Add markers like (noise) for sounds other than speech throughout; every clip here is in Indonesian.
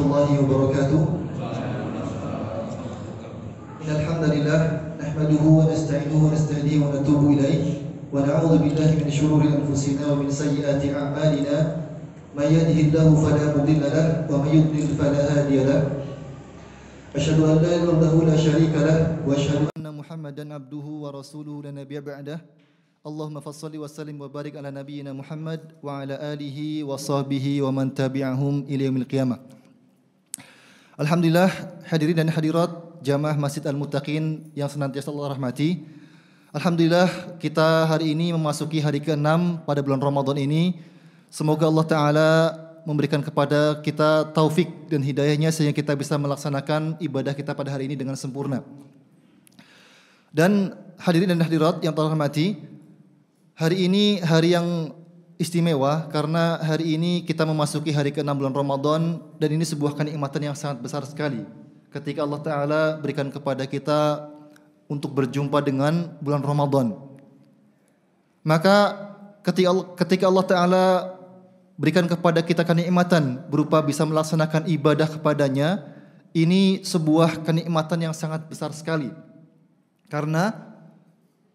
الله وبركاته إن الحمد لله نحمده ونستعينه ونستهديه ونتوب إليه ونعوذ بالله من شرور أنفسنا ومن سيئات أعمالنا من يهده الله فلا مضل له ومن يضلل فلا هادي له أشهد أن لا إله إلا الله لا شريك له وأشهد أن محمدا عبده ورسوله لا نبي بعده اللهم فصل وسلم وبارك على نبينا محمد وعلى آله وصحبه ومن تبعهم إلى يوم القيامة Alhamdulillah hadirin dan hadirat jamaah Masjid Al-Muttaqin yang senantiasa Allah rahmati. Alhamdulillah kita hari ini memasuki hari ke-6 pada bulan Ramadan ini. Semoga Allah Ta'ala memberikan kepada kita taufik dan hidayahnya sehingga kita bisa melaksanakan ibadah kita pada hari ini dengan sempurna. Dan hadirin dan hadirat yang terhormati, hari ini hari yang istimewa karena hari ini kita memasuki hari ke-6 bulan Ramadan dan ini sebuah kenikmatan yang sangat besar sekali ketika Allah taala berikan kepada kita untuk berjumpa dengan bulan Ramadan. Maka ketika Allah, taala berikan kepada kita kenikmatan berupa bisa melaksanakan ibadah kepadanya, ini sebuah kenikmatan yang sangat besar sekali. Karena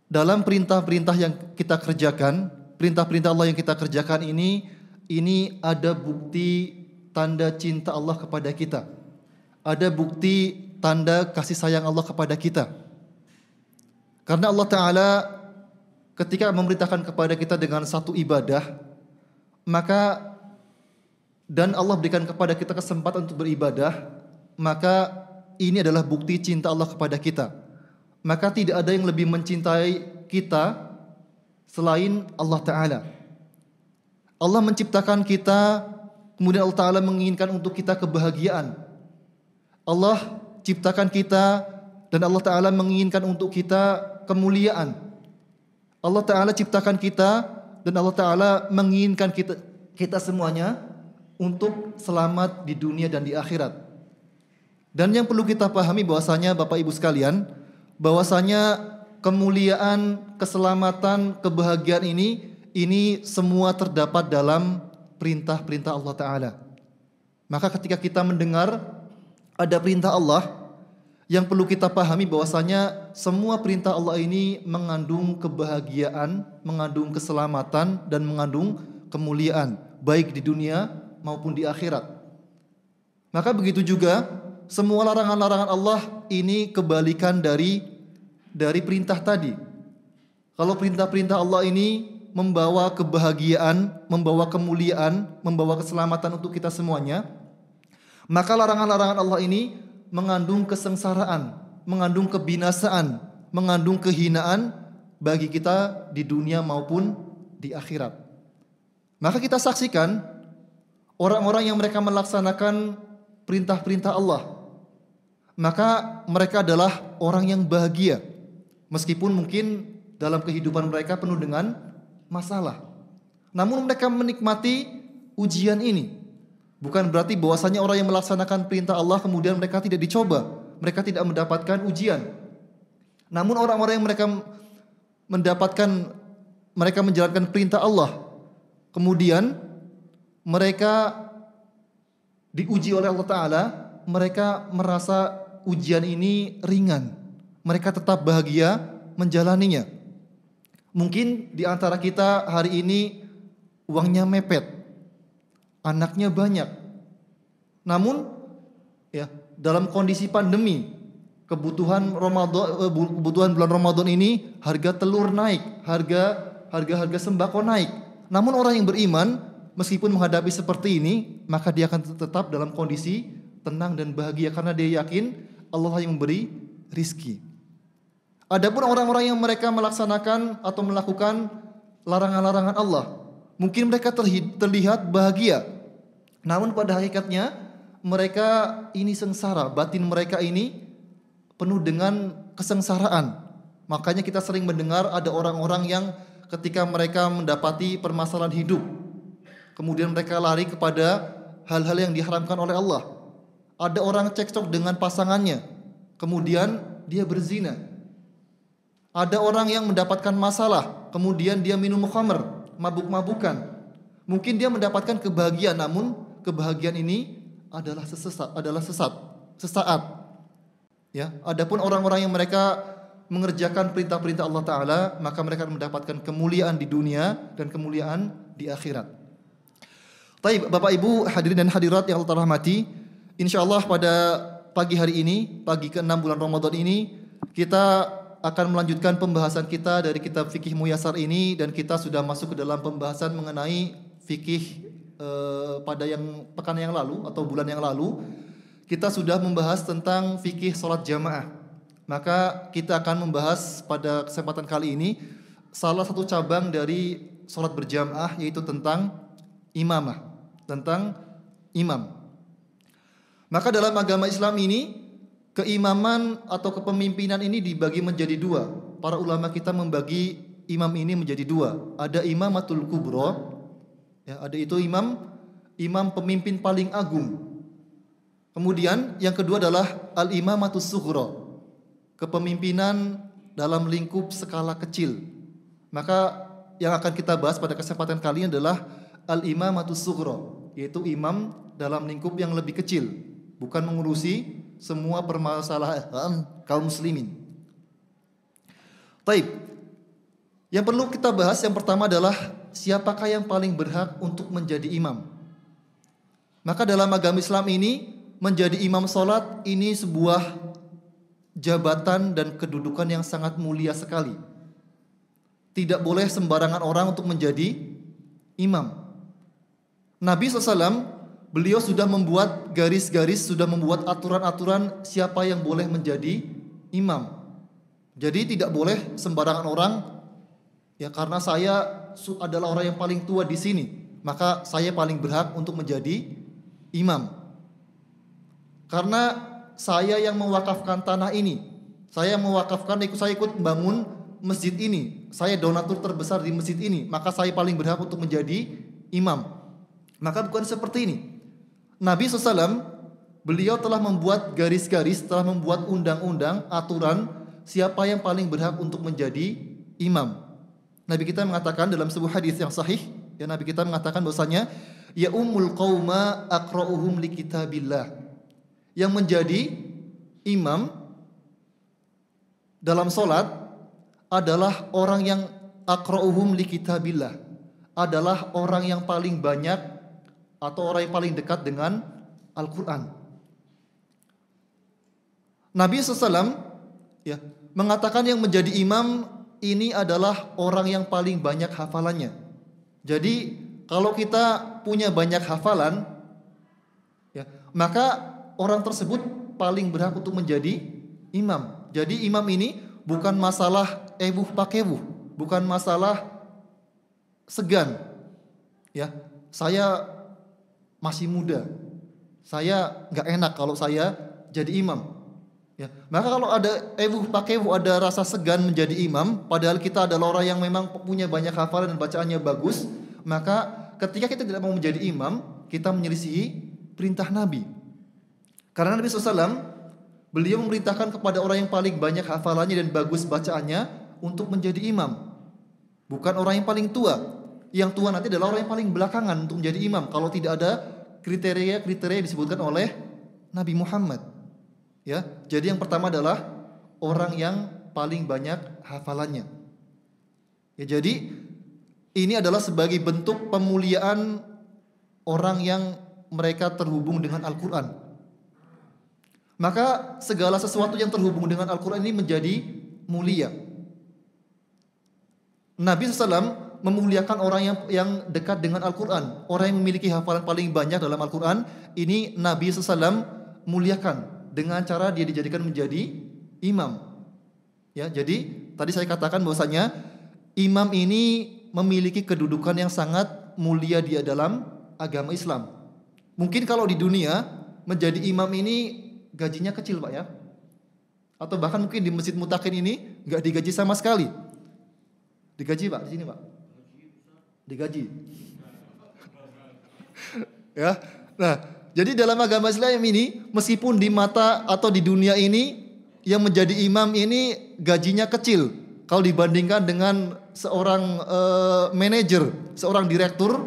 dalam perintah-perintah yang kita kerjakan, perintah-perintah Allah yang kita kerjakan ini ini ada bukti tanda cinta Allah kepada kita. Ada bukti tanda kasih sayang Allah kepada kita. Karena Allah taala ketika memerintahkan kepada kita dengan satu ibadah maka dan Allah berikan kepada kita kesempatan untuk beribadah, maka ini adalah bukti cinta Allah kepada kita. Maka tidak ada yang lebih mencintai kita selain Allah Ta'ala. Allah menciptakan kita, kemudian Allah Ta'ala menginginkan untuk kita kebahagiaan. Allah ciptakan kita dan Allah Ta'ala menginginkan untuk kita kemuliaan. Allah Ta'ala ciptakan kita dan Allah Ta'ala menginginkan kita, kita semuanya untuk selamat di dunia dan di akhirat. Dan yang perlu kita pahami bahwasanya Bapak Ibu sekalian, bahwasanya kemuliaan, keselamatan, kebahagiaan ini ini semua terdapat dalam perintah-perintah Allah taala. Maka ketika kita mendengar ada perintah Allah yang perlu kita pahami bahwasanya semua perintah Allah ini mengandung kebahagiaan, mengandung keselamatan dan mengandung kemuliaan baik di dunia maupun di akhirat. Maka begitu juga semua larangan-larangan Allah ini kebalikan dari dari perintah tadi. Kalau perintah-perintah Allah ini membawa kebahagiaan, membawa kemuliaan, membawa keselamatan untuk kita semuanya, maka larangan-larangan Allah ini mengandung kesengsaraan, mengandung kebinasaan, mengandung kehinaan bagi kita di dunia maupun di akhirat. Maka kita saksikan orang-orang yang mereka melaksanakan perintah-perintah Allah, maka mereka adalah orang yang bahagia. Meskipun mungkin dalam kehidupan mereka penuh dengan masalah. Namun mereka menikmati ujian ini. Bukan berarti bahwasanya orang yang melaksanakan perintah Allah kemudian mereka tidak dicoba, mereka tidak mendapatkan ujian. Namun orang-orang yang mereka mendapatkan mereka menjalankan perintah Allah, kemudian mereka diuji oleh Allah taala, mereka merasa ujian ini ringan mereka tetap bahagia menjalaninya. Mungkin di antara kita hari ini uangnya mepet, anaknya banyak. Namun ya, dalam kondisi pandemi, kebutuhan Ramadan eh, kebutuhan bulan Ramadan ini harga telur naik, harga harga-harga sembako naik. Namun orang yang beriman meskipun menghadapi seperti ini, maka dia akan tetap dalam kondisi tenang dan bahagia karena dia yakin Allah yang memberi rizki. Adapun orang-orang yang mereka melaksanakan atau melakukan larangan-larangan Allah, mungkin mereka terlihat bahagia. Namun pada hakikatnya mereka ini sengsara, batin mereka ini penuh dengan kesengsaraan. Makanya kita sering mendengar ada orang-orang yang ketika mereka mendapati permasalahan hidup, kemudian mereka lari kepada hal-hal yang diharamkan oleh Allah. Ada orang cekcok dengan pasangannya, kemudian dia berzina, ada orang yang mendapatkan masalah, kemudian dia minum khamr, mabuk-mabukan. Mungkin dia mendapatkan kebahagiaan, namun kebahagiaan ini adalah sesesat, adalah sesat, sesaat. Ya, adapun orang-orang yang mereka mengerjakan perintah-perintah Allah taala, maka mereka mendapatkan kemuliaan di dunia dan kemuliaan di akhirat. Baik, Bapak Ibu hadirin dan hadirat yang Allah rahmati, insyaallah pada pagi hari ini, pagi ke-6 bulan Ramadan ini, kita akan melanjutkan pembahasan kita dari kitab fikih muyasar ini dan kita sudah masuk ke dalam pembahasan mengenai fikih e, pada yang pekan yang lalu atau bulan yang lalu kita sudah membahas tentang fikih sholat jamaah. Maka kita akan membahas pada kesempatan kali ini salah satu cabang dari sholat berjamaah yaitu tentang imamah, tentang imam. Maka dalam agama Islam ini keimaman atau kepemimpinan ini dibagi menjadi dua. Para ulama kita membagi imam ini menjadi dua. Ada imamatul kubro, ya, ada itu imam, imam pemimpin paling agung. Kemudian yang kedua adalah al Imamatul sughra, kepemimpinan dalam lingkup skala kecil. Maka yang akan kita bahas pada kesempatan kali ini adalah al Imamatul sughra, yaitu imam dalam lingkup yang lebih kecil, bukan mengurusi semua permasalahan kaum muslimin. Baik. Yang perlu kita bahas yang pertama adalah siapakah yang paling berhak untuk menjadi imam. Maka dalam agama Islam ini menjadi imam sholat ini sebuah jabatan dan kedudukan yang sangat mulia sekali. Tidak boleh sembarangan orang untuk menjadi imam. Nabi SAW beliau sudah membuat garis-garis, sudah membuat aturan-aturan siapa yang boleh menjadi imam. Jadi tidak boleh sembarangan orang ya karena saya adalah orang yang paling tua di sini, maka saya paling berhak untuk menjadi imam. Karena saya yang mewakafkan tanah ini, saya yang mewakafkan ikut saya ikut bangun masjid ini, saya donatur terbesar di masjid ini, maka saya paling berhak untuk menjadi imam. Maka bukan seperti ini. Nabi SAW beliau telah membuat garis-garis, telah membuat undang-undang, aturan siapa yang paling berhak untuk menjadi imam. Nabi kita mengatakan dalam sebuah hadis yang sahih, ya Nabi kita mengatakan bahwasanya ya ummul qauma aqra'uhum li kitabillah. Yang menjadi imam dalam solat adalah orang yang aqra'uhum li kitabillah. Adalah orang yang paling banyak atau orang yang paling dekat dengan Al-Quran. Nabi SAW ya, mengatakan yang menjadi imam ini adalah orang yang paling banyak hafalannya. Jadi kalau kita punya banyak hafalan, ya, maka orang tersebut paling berhak untuk menjadi imam. Jadi imam ini bukan masalah ebuh pakebuh, bukan masalah segan. Ya, saya masih muda. Saya nggak enak kalau saya jadi imam. Ya, maka kalau ada ewu pakai ewu ada rasa segan menjadi imam, padahal kita adalah orang yang memang punya banyak hafalan dan bacaannya bagus, maka ketika kita tidak mau menjadi imam, kita menyelisihi perintah Nabi. Karena Nabi SAW beliau memerintahkan kepada orang yang paling banyak hafalannya dan bagus bacaannya untuk menjadi imam. Bukan orang yang paling tua. Yang tua nanti adalah orang yang paling belakangan untuk menjadi imam kalau tidak ada kriteria-kriteria yang disebutkan oleh Nabi Muhammad. Ya, jadi yang pertama adalah orang yang paling banyak hafalannya. Ya, jadi ini adalah sebagai bentuk pemuliaan orang yang mereka terhubung dengan Al-Qur'an. Maka segala sesuatu yang terhubung dengan Al-Qur'an ini menjadi mulia. Nabi SAW memuliakan orang yang yang dekat dengan Al-Qur'an. Orang yang memiliki hafalan paling banyak dalam Al-Qur'an, ini Nabi SAW muliakan dengan cara dia dijadikan menjadi imam. Ya, jadi tadi saya katakan bahwasanya imam ini memiliki kedudukan yang sangat mulia dia dalam agama Islam. Mungkin kalau di dunia menjadi imam ini gajinya kecil, Pak ya. Atau bahkan mungkin di Masjid Mutakin ini nggak digaji sama sekali. Digaji, Pak, di sini, Pak digaji. (laughs) ya. Nah, jadi dalam agama Islam ini meskipun di mata atau di dunia ini yang menjadi imam ini gajinya kecil kalau dibandingkan dengan seorang uh, manajer, seorang direktur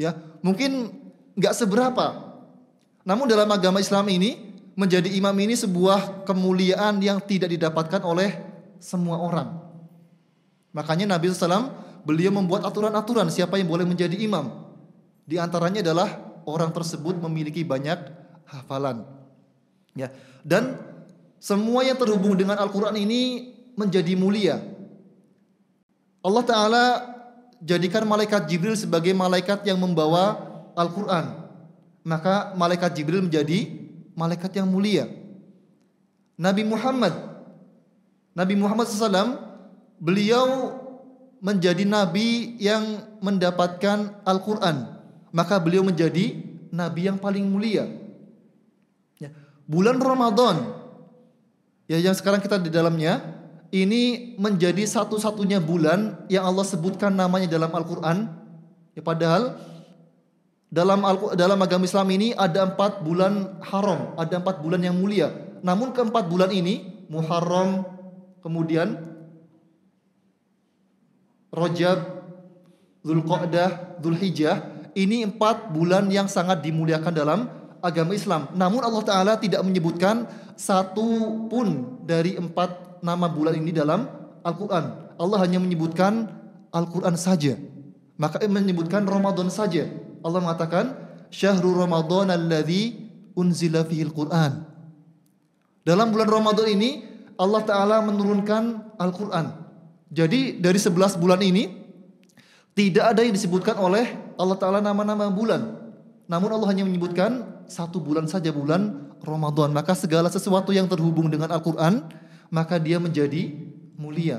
ya, mungkin nggak seberapa. Namun dalam agama Islam ini menjadi imam ini sebuah kemuliaan yang tidak didapatkan oleh semua orang. Makanya Nabi SAW beliau membuat aturan-aturan siapa yang boleh menjadi imam. Di antaranya adalah orang tersebut memiliki banyak hafalan. Ya, dan semua yang terhubung dengan Al-Qur'an ini menjadi mulia. Allah taala jadikan malaikat Jibril sebagai malaikat yang membawa Al-Qur'an. Maka malaikat Jibril menjadi malaikat yang mulia. Nabi Muhammad Nabi Muhammad SAW beliau menjadi nabi yang mendapatkan Al-Quran, maka beliau menjadi nabi yang paling mulia. Ya. Bulan Ramadan, ya yang sekarang kita di dalamnya, ini menjadi satu-satunya bulan yang Allah sebutkan namanya dalam Al-Quran. Ya, padahal dalam Al dalam agama Islam ini ada empat bulan haram, ada empat bulan yang mulia. Namun keempat bulan ini Muharram, kemudian Rojab, Zulqa'dah, Zulhijjah ini empat bulan yang sangat dimuliakan dalam agama Islam. Namun Allah Ta'ala tidak menyebutkan satu pun dari empat nama bulan ini dalam Al-Quran. Allah hanya menyebutkan Al-Quran saja. Maka eh, menyebutkan Ramadan saja. Allah mengatakan, Syahrul Ramadan alladhi unzila fihil Quran. Dalam bulan Ramadan ini, Allah Ta'ala menurunkan Al-Quran. Jadi dari 11 bulan ini tidak ada yang disebutkan oleh Allah Ta'ala nama-nama bulan. Namun Allah hanya menyebutkan satu bulan saja bulan Ramadan. Maka segala sesuatu yang terhubung dengan Al-Quran, maka dia menjadi mulia.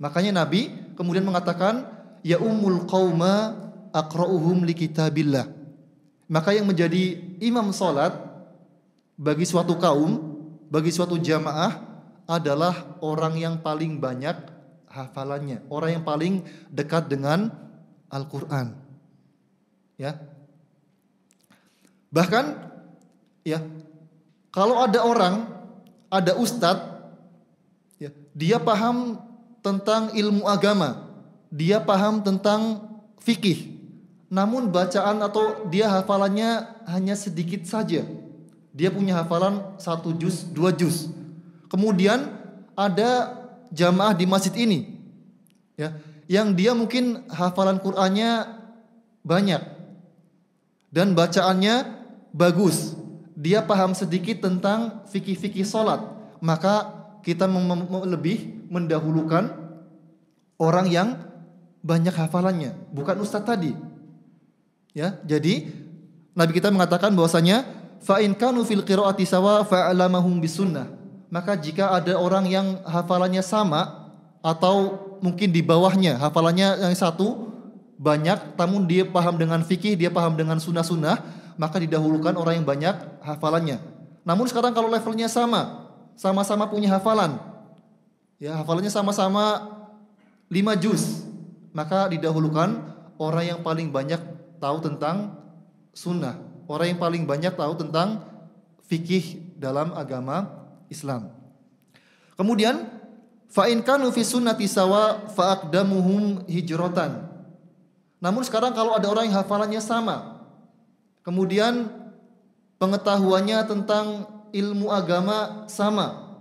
Makanya Nabi kemudian mengatakan, Ya umul qawma akra'uhum li kitabillah. Maka yang menjadi imam solat bagi suatu kaum, bagi suatu jamaah adalah orang yang paling banyak hafalannya, orang yang paling dekat dengan Al-Qur'an. Ya. Bahkan ya, kalau ada orang, ada ustadz ya, dia paham tentang ilmu agama, dia paham tentang fikih. Namun bacaan atau dia hafalannya hanya sedikit saja. Dia punya hafalan satu juz, dua juz. Kemudian ada jamaah di masjid ini. Ya, yang dia mungkin hafalan Qur'annya banyak dan bacaannya bagus. Dia paham sedikit tentang fikih-fikih salat, maka kita lebih mendahulukan orang yang banyak hafalannya, bukan ustadz tadi. Ya, jadi Nabi kita mengatakan bahwasanya fa in kanu fil qiraati sawa fa'lamahum bisunnah maka jika ada orang yang hafalannya sama atau mungkin di bawahnya hafalannya yang satu banyak namun dia paham dengan fikih dia paham dengan sunnah-sunnah maka didahulukan orang yang banyak hafalannya namun sekarang kalau levelnya sama sama-sama punya hafalan ya hafalannya sama-sama lima juz maka didahulukan orang yang paling banyak tahu tentang sunnah orang yang paling banyak tahu tentang fikih dalam agama Islam. Kemudian fa in kanu fi sunnati sawa fa aqdamuhum hijratan. Namun sekarang kalau ada orang yang hafalannya sama, kemudian pengetahuannya tentang ilmu agama sama,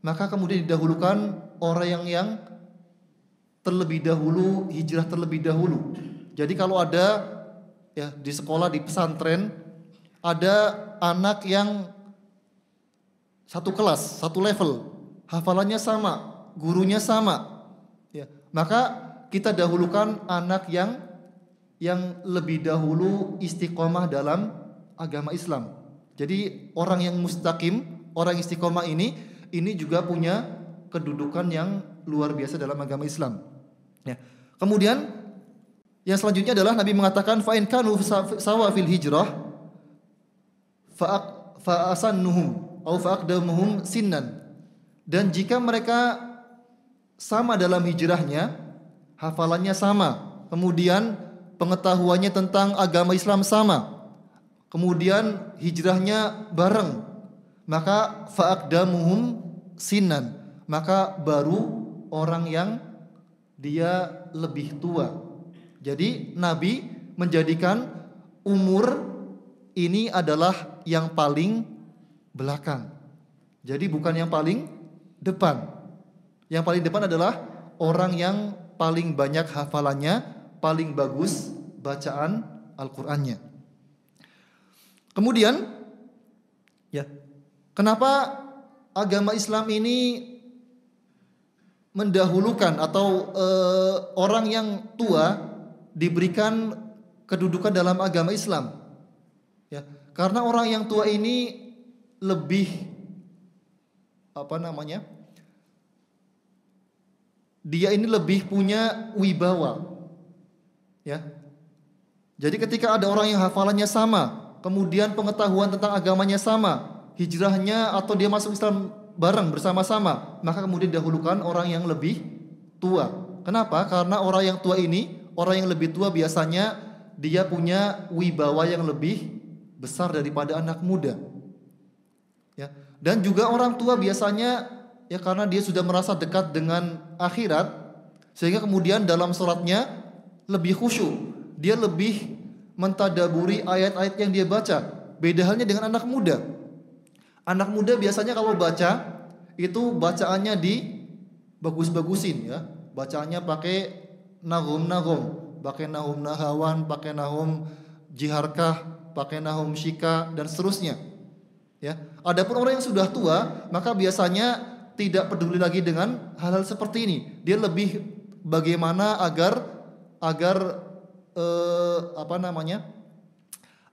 maka kemudian didahulukan orang yang yang terlebih dahulu hijrah terlebih dahulu. Jadi kalau ada ya di sekolah di pesantren ada anak yang satu kelas, satu level, hafalannya sama, gurunya sama. Ya, maka kita dahulukan anak yang yang lebih dahulu istiqomah dalam agama Islam. Jadi orang yang mustaqim, orang istiqomah ini ini juga punya kedudukan yang luar biasa dalam agama Islam. Ya. Kemudian yang selanjutnya adalah Nabi mengatakan fa'in kanu hijrah fa'asannuhum au faqdamuhum sinnan. Dan jika mereka sama dalam hijrahnya, hafalannya sama, kemudian pengetahuannya tentang agama Islam sama, kemudian hijrahnya bareng, maka faqdamuhum sinan, maka baru orang yang dia lebih tua. Jadi Nabi menjadikan umur ini adalah yang paling belakang. Jadi bukan yang paling depan. Yang paling depan adalah orang yang paling banyak hafalannya, paling bagus bacaan Al-Qur'annya. Kemudian ya, kenapa agama Islam ini mendahulukan atau e, orang yang tua diberikan kedudukan dalam agama Islam? Ya, karena orang yang tua ini lebih apa namanya? Dia ini lebih punya wibawa. Ya. Jadi ketika ada orang yang hafalannya sama, kemudian pengetahuan tentang agamanya sama, hijrahnya atau dia masuk Islam bareng bersama-sama, maka kemudian dahulukan orang yang lebih tua. Kenapa? Karena orang yang tua ini, orang yang lebih tua biasanya dia punya wibawa yang lebih besar daripada anak muda ya dan juga orang tua biasanya ya karena dia sudah merasa dekat dengan akhirat sehingga kemudian dalam sholatnya lebih khusyuk dia lebih mentadaburi ayat-ayat yang dia baca beda halnya dengan anak muda anak muda biasanya kalau baca itu bacaannya di bagus-bagusin ya bacaannya pakai nahum nahum pakai nahum nahawan pakai nahum jiharkah pakai nahum Shika dan seterusnya Ya. Adapun orang yang sudah tua, maka biasanya tidak peduli lagi dengan hal-hal seperti ini. Dia lebih bagaimana agar agar eh, apa namanya?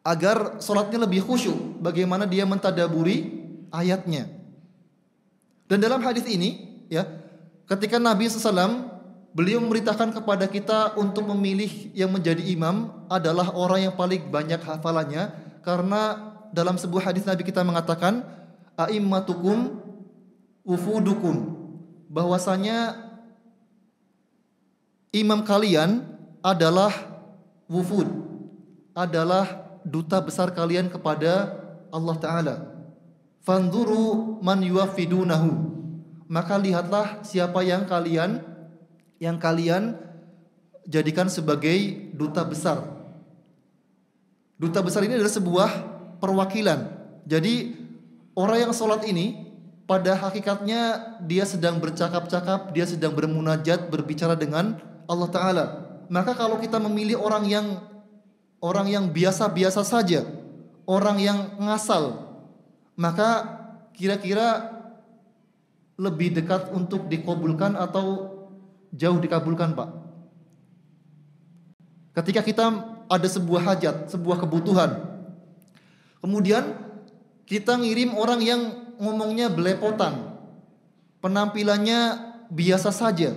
Agar sholatnya lebih khusyuk. Bagaimana dia mentadaburi ayatnya. Dan dalam hadis ini, ya, ketika Nabi SAW beliau memerintahkan kepada kita untuk memilih yang menjadi imam adalah orang yang paling banyak hafalannya karena dalam sebuah hadis Nabi kita mengatakan aimmatukum wufudukum bahwasanya imam kalian adalah wufud adalah duta besar kalian kepada Allah taala fanzuru man yuwafidunahu maka lihatlah siapa yang kalian yang kalian jadikan sebagai duta besar duta besar ini adalah sebuah perwakilan. Jadi orang yang sholat ini pada hakikatnya dia sedang bercakap-cakap, dia sedang bermunajat, berbicara dengan Allah Taala. Maka kalau kita memilih orang yang orang yang biasa-biasa saja, orang yang ngasal, maka kira-kira lebih dekat untuk dikabulkan atau jauh dikabulkan, Pak? Ketika kita ada sebuah hajat, sebuah kebutuhan, Kemudian kita ngirim orang yang ngomongnya belepotan. Penampilannya biasa saja.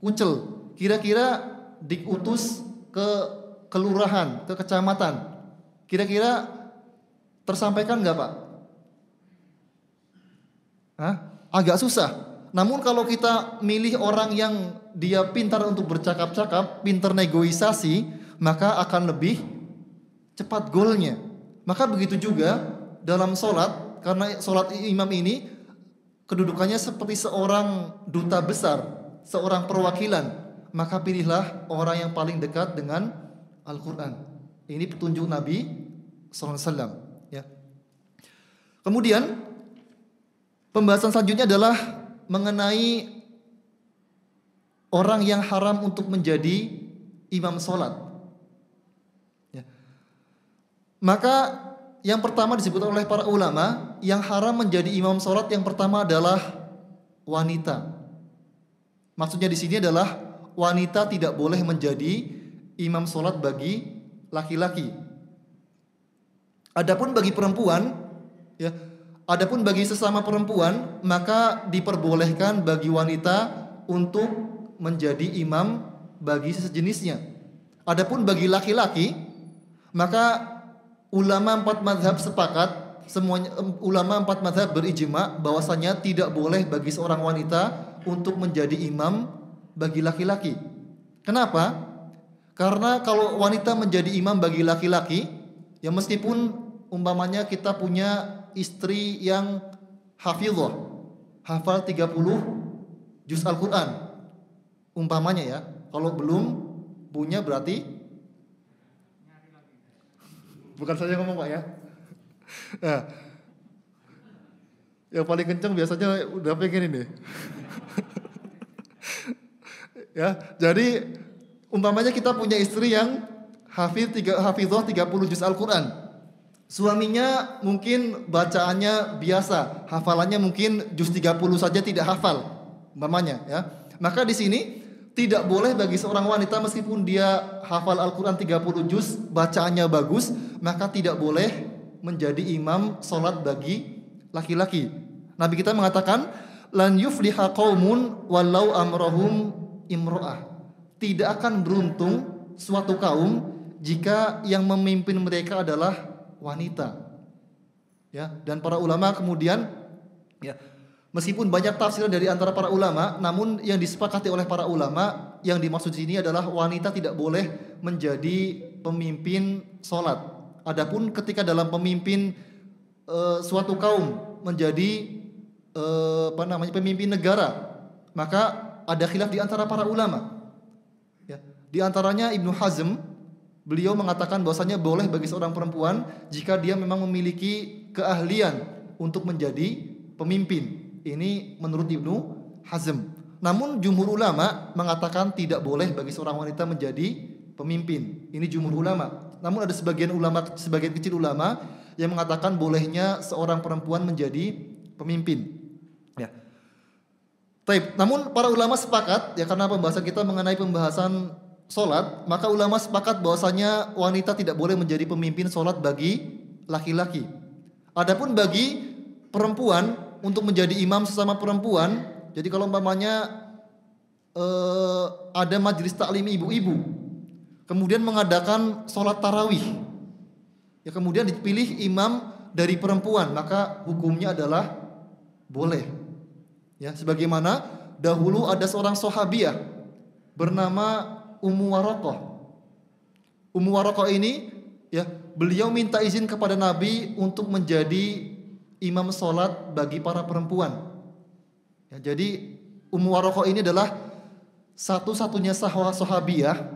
Kuncel. Kira-kira diutus ke kelurahan, ke kecamatan. Kira-kira tersampaikan nggak Pak? Hah? Agak susah. Namun kalau kita milih orang yang dia pintar untuk bercakap-cakap, pintar negosiasi, maka akan lebih cepat golnya. Maka begitu juga dalam sholat, karena sholat imam ini kedudukannya seperti seorang duta besar, seorang perwakilan. Maka pilihlah orang yang paling dekat dengan Al-Quran. Ini petunjuk Nabi SAW. Ya. Kemudian pembahasan selanjutnya adalah mengenai orang yang haram untuk menjadi imam sholat. Maka yang pertama disebutkan oleh para ulama yang haram menjadi imam sholat yang pertama adalah wanita. Maksudnya di sini adalah wanita tidak boleh menjadi imam sholat bagi laki-laki. Adapun bagi perempuan, ya, adapun bagi sesama perempuan maka diperbolehkan bagi wanita untuk menjadi imam bagi sejenisnya. Adapun bagi laki-laki maka ulama empat madhab sepakat semuanya um, ulama empat madhab berijma bahwasanya tidak boleh bagi seorang wanita untuk menjadi imam bagi laki-laki. Kenapa? Karena kalau wanita menjadi imam bagi laki-laki, ya meskipun umpamanya kita punya istri yang hafizah, hafal 30 juz Al-Qur'an. Umpamanya ya, kalau belum punya berarti Bukan saya ngomong Pak ya. Nah, yang paling kenceng biasanya udah pengen ini. (laughs) ya, jadi umpamanya kita punya istri yang hafiz tiga hafizah 30 juz Al-Qur'an. Suaminya mungkin bacaannya biasa, hafalannya mungkin juz 30 saja tidak hafal umpamanya ya. Maka di sini tidak boleh bagi seorang wanita meskipun dia hafal Al-Quran 30 juz, bacaannya bagus, maka tidak boleh menjadi imam sholat bagi laki-laki. Nabi kita mengatakan, Lan yufliha qawmun walau amrohum imro'ah. Tidak akan beruntung suatu kaum jika yang memimpin mereka adalah wanita. Ya, dan para ulama kemudian ya Meskipun banyak tafsiran dari antara para ulama, namun yang disepakati oleh para ulama yang dimaksud di sini adalah wanita tidak boleh menjadi pemimpin sholat. Adapun ketika dalam pemimpin e, suatu kaum menjadi e, apa namanya pemimpin negara, maka ada khilaf di antara para ulama. Ya. Di antaranya Ibnu Hazm, beliau mengatakan bahwasanya boleh bagi seorang perempuan jika dia memang memiliki keahlian untuk menjadi pemimpin ini menurut Ibnu Hazm. Namun jumhur ulama mengatakan tidak boleh bagi seorang wanita menjadi pemimpin. Ini jumhur ulama. Namun ada sebagian ulama sebagian kecil ulama yang mengatakan bolehnya seorang perempuan menjadi pemimpin. Ya. Taip. Namun para ulama sepakat ya karena pembahasan kita mengenai pembahasan solat, maka ulama sepakat bahwasanya wanita tidak boleh menjadi pemimpin solat bagi laki-laki. Adapun bagi perempuan untuk menjadi imam sesama perempuan. Jadi kalau umpamanya eh, ada majelis taklim ibu-ibu, kemudian mengadakan sholat tarawih, ya kemudian dipilih imam dari perempuan, maka hukumnya adalah boleh. Ya, sebagaimana dahulu ada seorang sahabiah bernama Ummu Warokoh. Ummu Warokoh ini ya beliau minta izin kepada Nabi untuk menjadi imam sholat bagi para perempuan. Ya, jadi Ummu Warokoh ini adalah satu-satunya sahwa sahabiah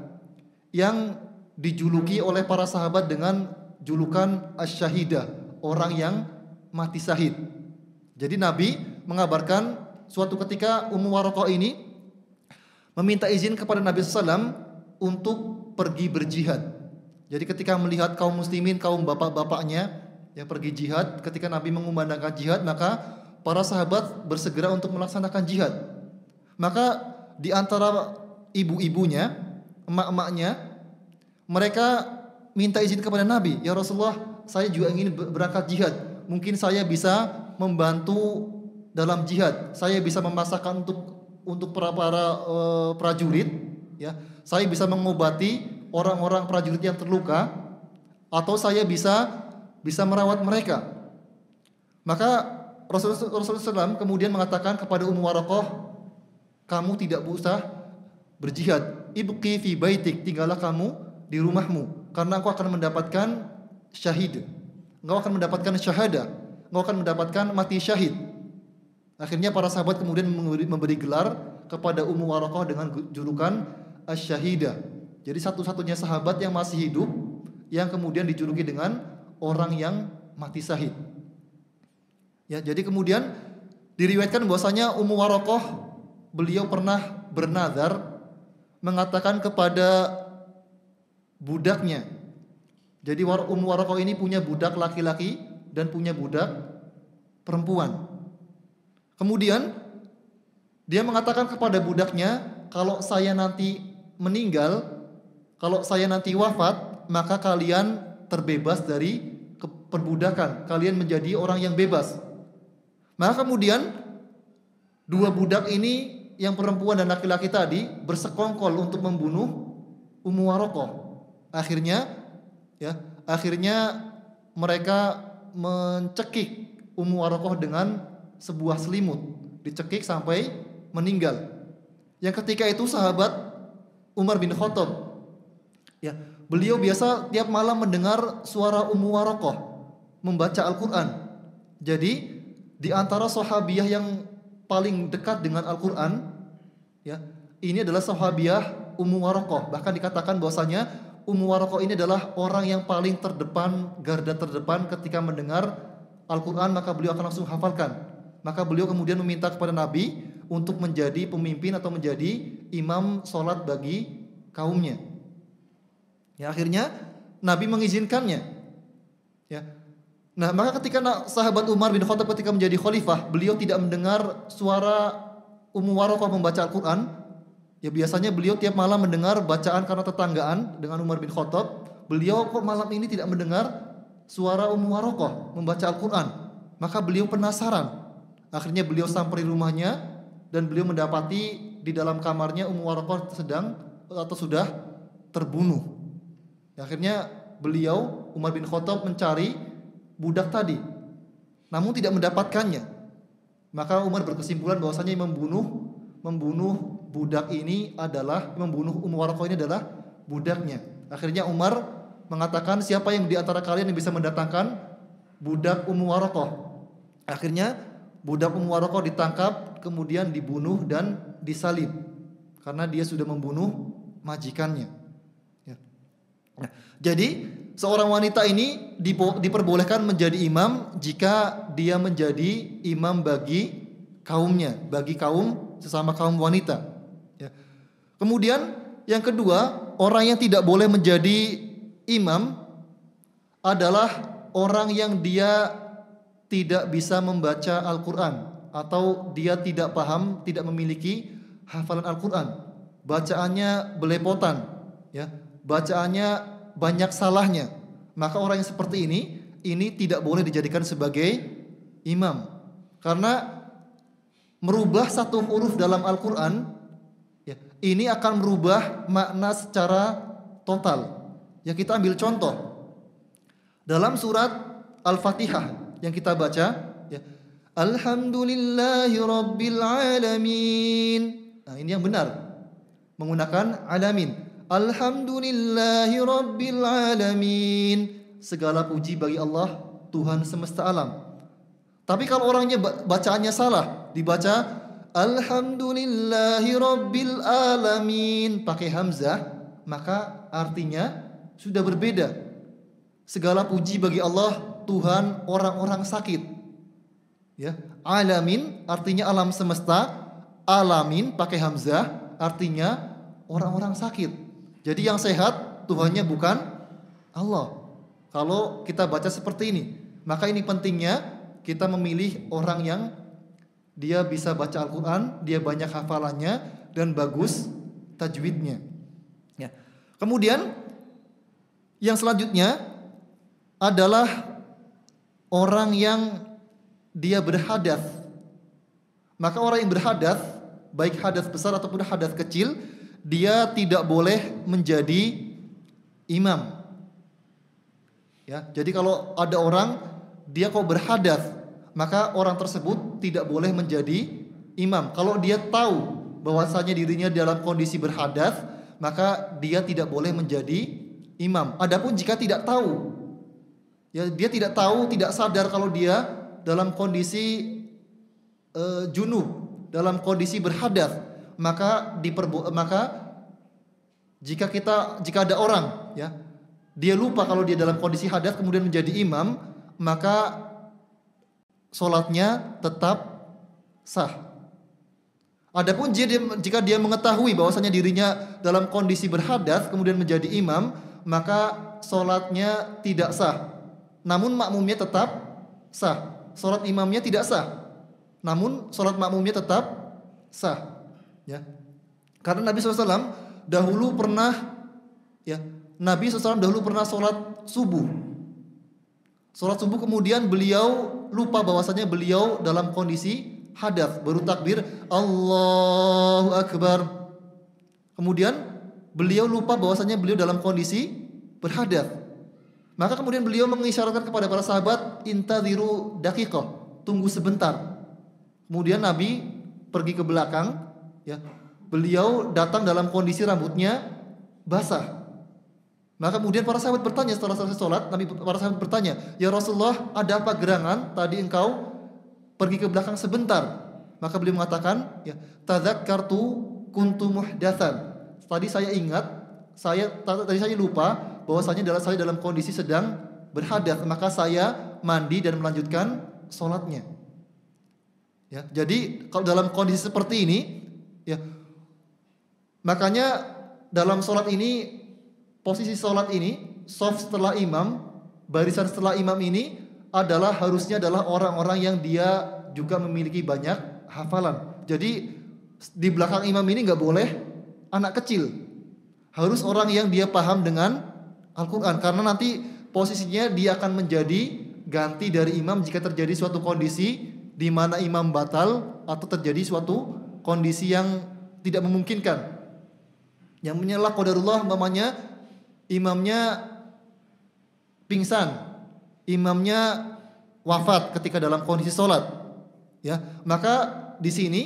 yang dijuluki oleh para sahabat dengan julukan asyahida, orang yang mati syahid. Jadi Nabi mengabarkan suatu ketika Ummu Warokoh ini meminta izin kepada Nabi SAW untuk pergi berjihad. Jadi ketika melihat kaum muslimin, kaum bapak-bapaknya ya pergi jihad ketika Nabi mengumandangkan jihad maka para sahabat bersegera untuk melaksanakan jihad maka di antara ibu-ibunya emak-emaknya mereka minta izin kepada Nabi ya Rasulullah saya juga ingin berangkat jihad mungkin saya bisa membantu dalam jihad saya bisa memasakkan untuk untuk para para uh, prajurit ya saya bisa mengobati orang-orang prajurit yang terluka atau saya bisa bisa merawat mereka. Maka Rasulullah, SAW kemudian mengatakan kepada Ummu Warokoh, kamu tidak usah berjihad. ibu fi baitik, tinggallah kamu di rumahmu. Karena engkau akan mendapatkan syahid. Engkau akan mendapatkan syahada. Engkau akan mendapatkan mati syahid. Akhirnya para sahabat kemudian memberi gelar kepada Ummu Warokoh dengan julukan Asyahida. Jadi satu-satunya sahabat yang masih hidup yang kemudian dijuluki dengan orang yang mati syahid. Ya, jadi kemudian diriwayatkan bahwasanya Ummu Warokoh beliau pernah bernazar mengatakan kepada budaknya. Jadi Ummu Warokoh ini punya budak laki-laki dan punya budak perempuan. Kemudian dia mengatakan kepada budaknya, "Kalau saya nanti meninggal, kalau saya nanti wafat, maka kalian terbebas dari perbudakan. Kalian menjadi orang yang bebas. Maka kemudian dua budak ini yang perempuan dan laki-laki tadi bersekongkol untuk membunuh Ummu Warokoh. Akhirnya ya, akhirnya mereka mencekik Ummu Warokoh dengan sebuah selimut. Dicekik sampai meninggal. Yang ketika itu sahabat Umar bin Khattab ya Beliau biasa tiap malam mendengar suara Ummu Warokoh membaca Al-Quran. Jadi di antara sahabiah yang paling dekat dengan Al-Quran, ya ini adalah sahabiah Ummu Warokoh. Bahkan dikatakan bahwasanya Ummu Warokoh ini adalah orang yang paling terdepan, garda terdepan ketika mendengar Al-Quran maka beliau akan langsung hafalkan. Maka beliau kemudian meminta kepada Nabi untuk menjadi pemimpin atau menjadi imam sholat bagi kaumnya. Ya akhirnya Nabi mengizinkannya. Ya. Nah, maka ketika sahabat Umar bin Khattab ketika menjadi khalifah, beliau tidak mendengar suara Ummu Warokoh membaca Al-Qur'an. Ya biasanya beliau tiap malam mendengar bacaan karena tetanggaan dengan Umar bin Khattab. Beliau kok malam ini tidak mendengar suara Ummu Warokoh membaca Al-Qur'an. Maka beliau penasaran. Akhirnya beliau sampai rumahnya dan beliau mendapati di dalam kamarnya Ummu Warokoh sedang atau sudah terbunuh. Akhirnya beliau Umar bin Khattab mencari budak tadi, namun tidak mendapatkannya. Maka Umar berkesimpulan bahwasanya membunuh membunuh budak ini adalah membunuh Umar Warqah ini adalah budaknya. Akhirnya Umar mengatakan siapa yang di antara kalian yang bisa mendatangkan budak Ummu Warqah. Akhirnya budak Ummu Warqah ditangkap kemudian dibunuh dan disalib karena dia sudah membunuh majikannya. Jadi seorang wanita ini diperbolehkan menjadi imam jika dia menjadi imam bagi kaumnya, bagi kaum sesama kaum wanita. Ya. Kemudian yang kedua, orang yang tidak boleh menjadi imam adalah orang yang dia tidak bisa membaca Al-Quran atau dia tidak paham, tidak memiliki hafalan Al-Quran, bacaannya belepotan, ya bacaannya banyak salahnya. Maka orang yang seperti ini ini tidak boleh dijadikan sebagai imam. Karena merubah satu huruf dalam Al-Qur'an ya, ini akan merubah makna secara total. Yang kita ambil contoh. Dalam surat Al-Fatihah yang kita baca ya Alhamdulillahi Nah, ini yang benar. Menggunakan alamin. Alhamdulillahi Rabbil Alamin Segala puji bagi Allah Tuhan semesta alam Tapi kalau orangnya bacaannya salah Dibaca Alhamdulillahi Rabbil Alamin Pakai Hamzah Maka artinya sudah berbeda Segala puji bagi Allah Tuhan orang-orang sakit ya Alamin artinya alam semesta Alamin pakai Hamzah artinya orang-orang sakit jadi yang sehat Tuhannya bukan Allah. Kalau kita baca seperti ini, maka ini pentingnya kita memilih orang yang dia bisa baca Al-Qur'an, dia banyak hafalannya dan bagus tajwidnya. Ya. Kemudian yang selanjutnya adalah orang yang dia berhadas. Maka orang yang berhadas, baik hadas besar ataupun hadas kecil, dia tidak boleh menjadi imam. Ya, jadi kalau ada orang dia kok berhadas, maka orang tersebut tidak boleh menjadi imam. Kalau dia tahu bahwasanya dirinya dalam kondisi berhadas, maka dia tidak boleh menjadi imam. Adapun jika tidak tahu, ya dia tidak tahu, tidak sadar kalau dia dalam kondisi uh, junub, dalam kondisi berhadas, maka diperbu maka jika kita jika ada orang ya dia lupa kalau dia dalam kondisi hadas kemudian menjadi imam maka sholatnya tetap sah. Adapun jika dia mengetahui bahwasanya dirinya dalam kondisi berhadas kemudian menjadi imam maka sholatnya tidak sah. Namun makmumnya tetap sah. Sholat imamnya tidak sah. Namun sholat makmumnya tetap sah. Ya. Karena Nabi SAW dahulu pernah ya Nabi SAW dahulu pernah sholat subuh. Sholat subuh kemudian beliau lupa bahwasanya beliau dalam kondisi hadar baru takbir Allahu Akbar. Kemudian beliau lupa bahwasanya beliau dalam kondisi berhadar. Maka kemudian beliau mengisyaratkan kepada para sahabat intaziru daqiqah, tunggu sebentar. Kemudian Nabi pergi ke belakang ya beliau datang dalam kondisi rambutnya basah maka kemudian para sahabat bertanya setelah selesai sholat, Nabi para sahabat bertanya, ya Rasulullah ada apa gerangan? Tadi engkau pergi ke belakang sebentar. Maka beliau mengatakan, ya tadak kartu kuntu muhdatsan. Tadi saya ingat, saya tadi saya lupa bahwasanya dalam saya dalam kondisi sedang berhadap maka saya mandi dan melanjutkan sholatnya. Ya, jadi kalau dalam kondisi seperti ini, Ya. Makanya dalam sholat ini posisi sholat ini soft setelah imam, barisan setelah imam ini adalah harusnya adalah orang-orang yang dia juga memiliki banyak hafalan. Jadi di belakang imam ini nggak boleh anak kecil. Harus orang yang dia paham dengan Al-Quran karena nanti posisinya dia akan menjadi ganti dari imam jika terjadi suatu kondisi di mana imam batal atau terjadi suatu kondisi yang tidak memungkinkan. Yang menyelak qadarullah namanya imamnya pingsan, imamnya wafat ketika dalam kondisi sholat. Ya, maka di sini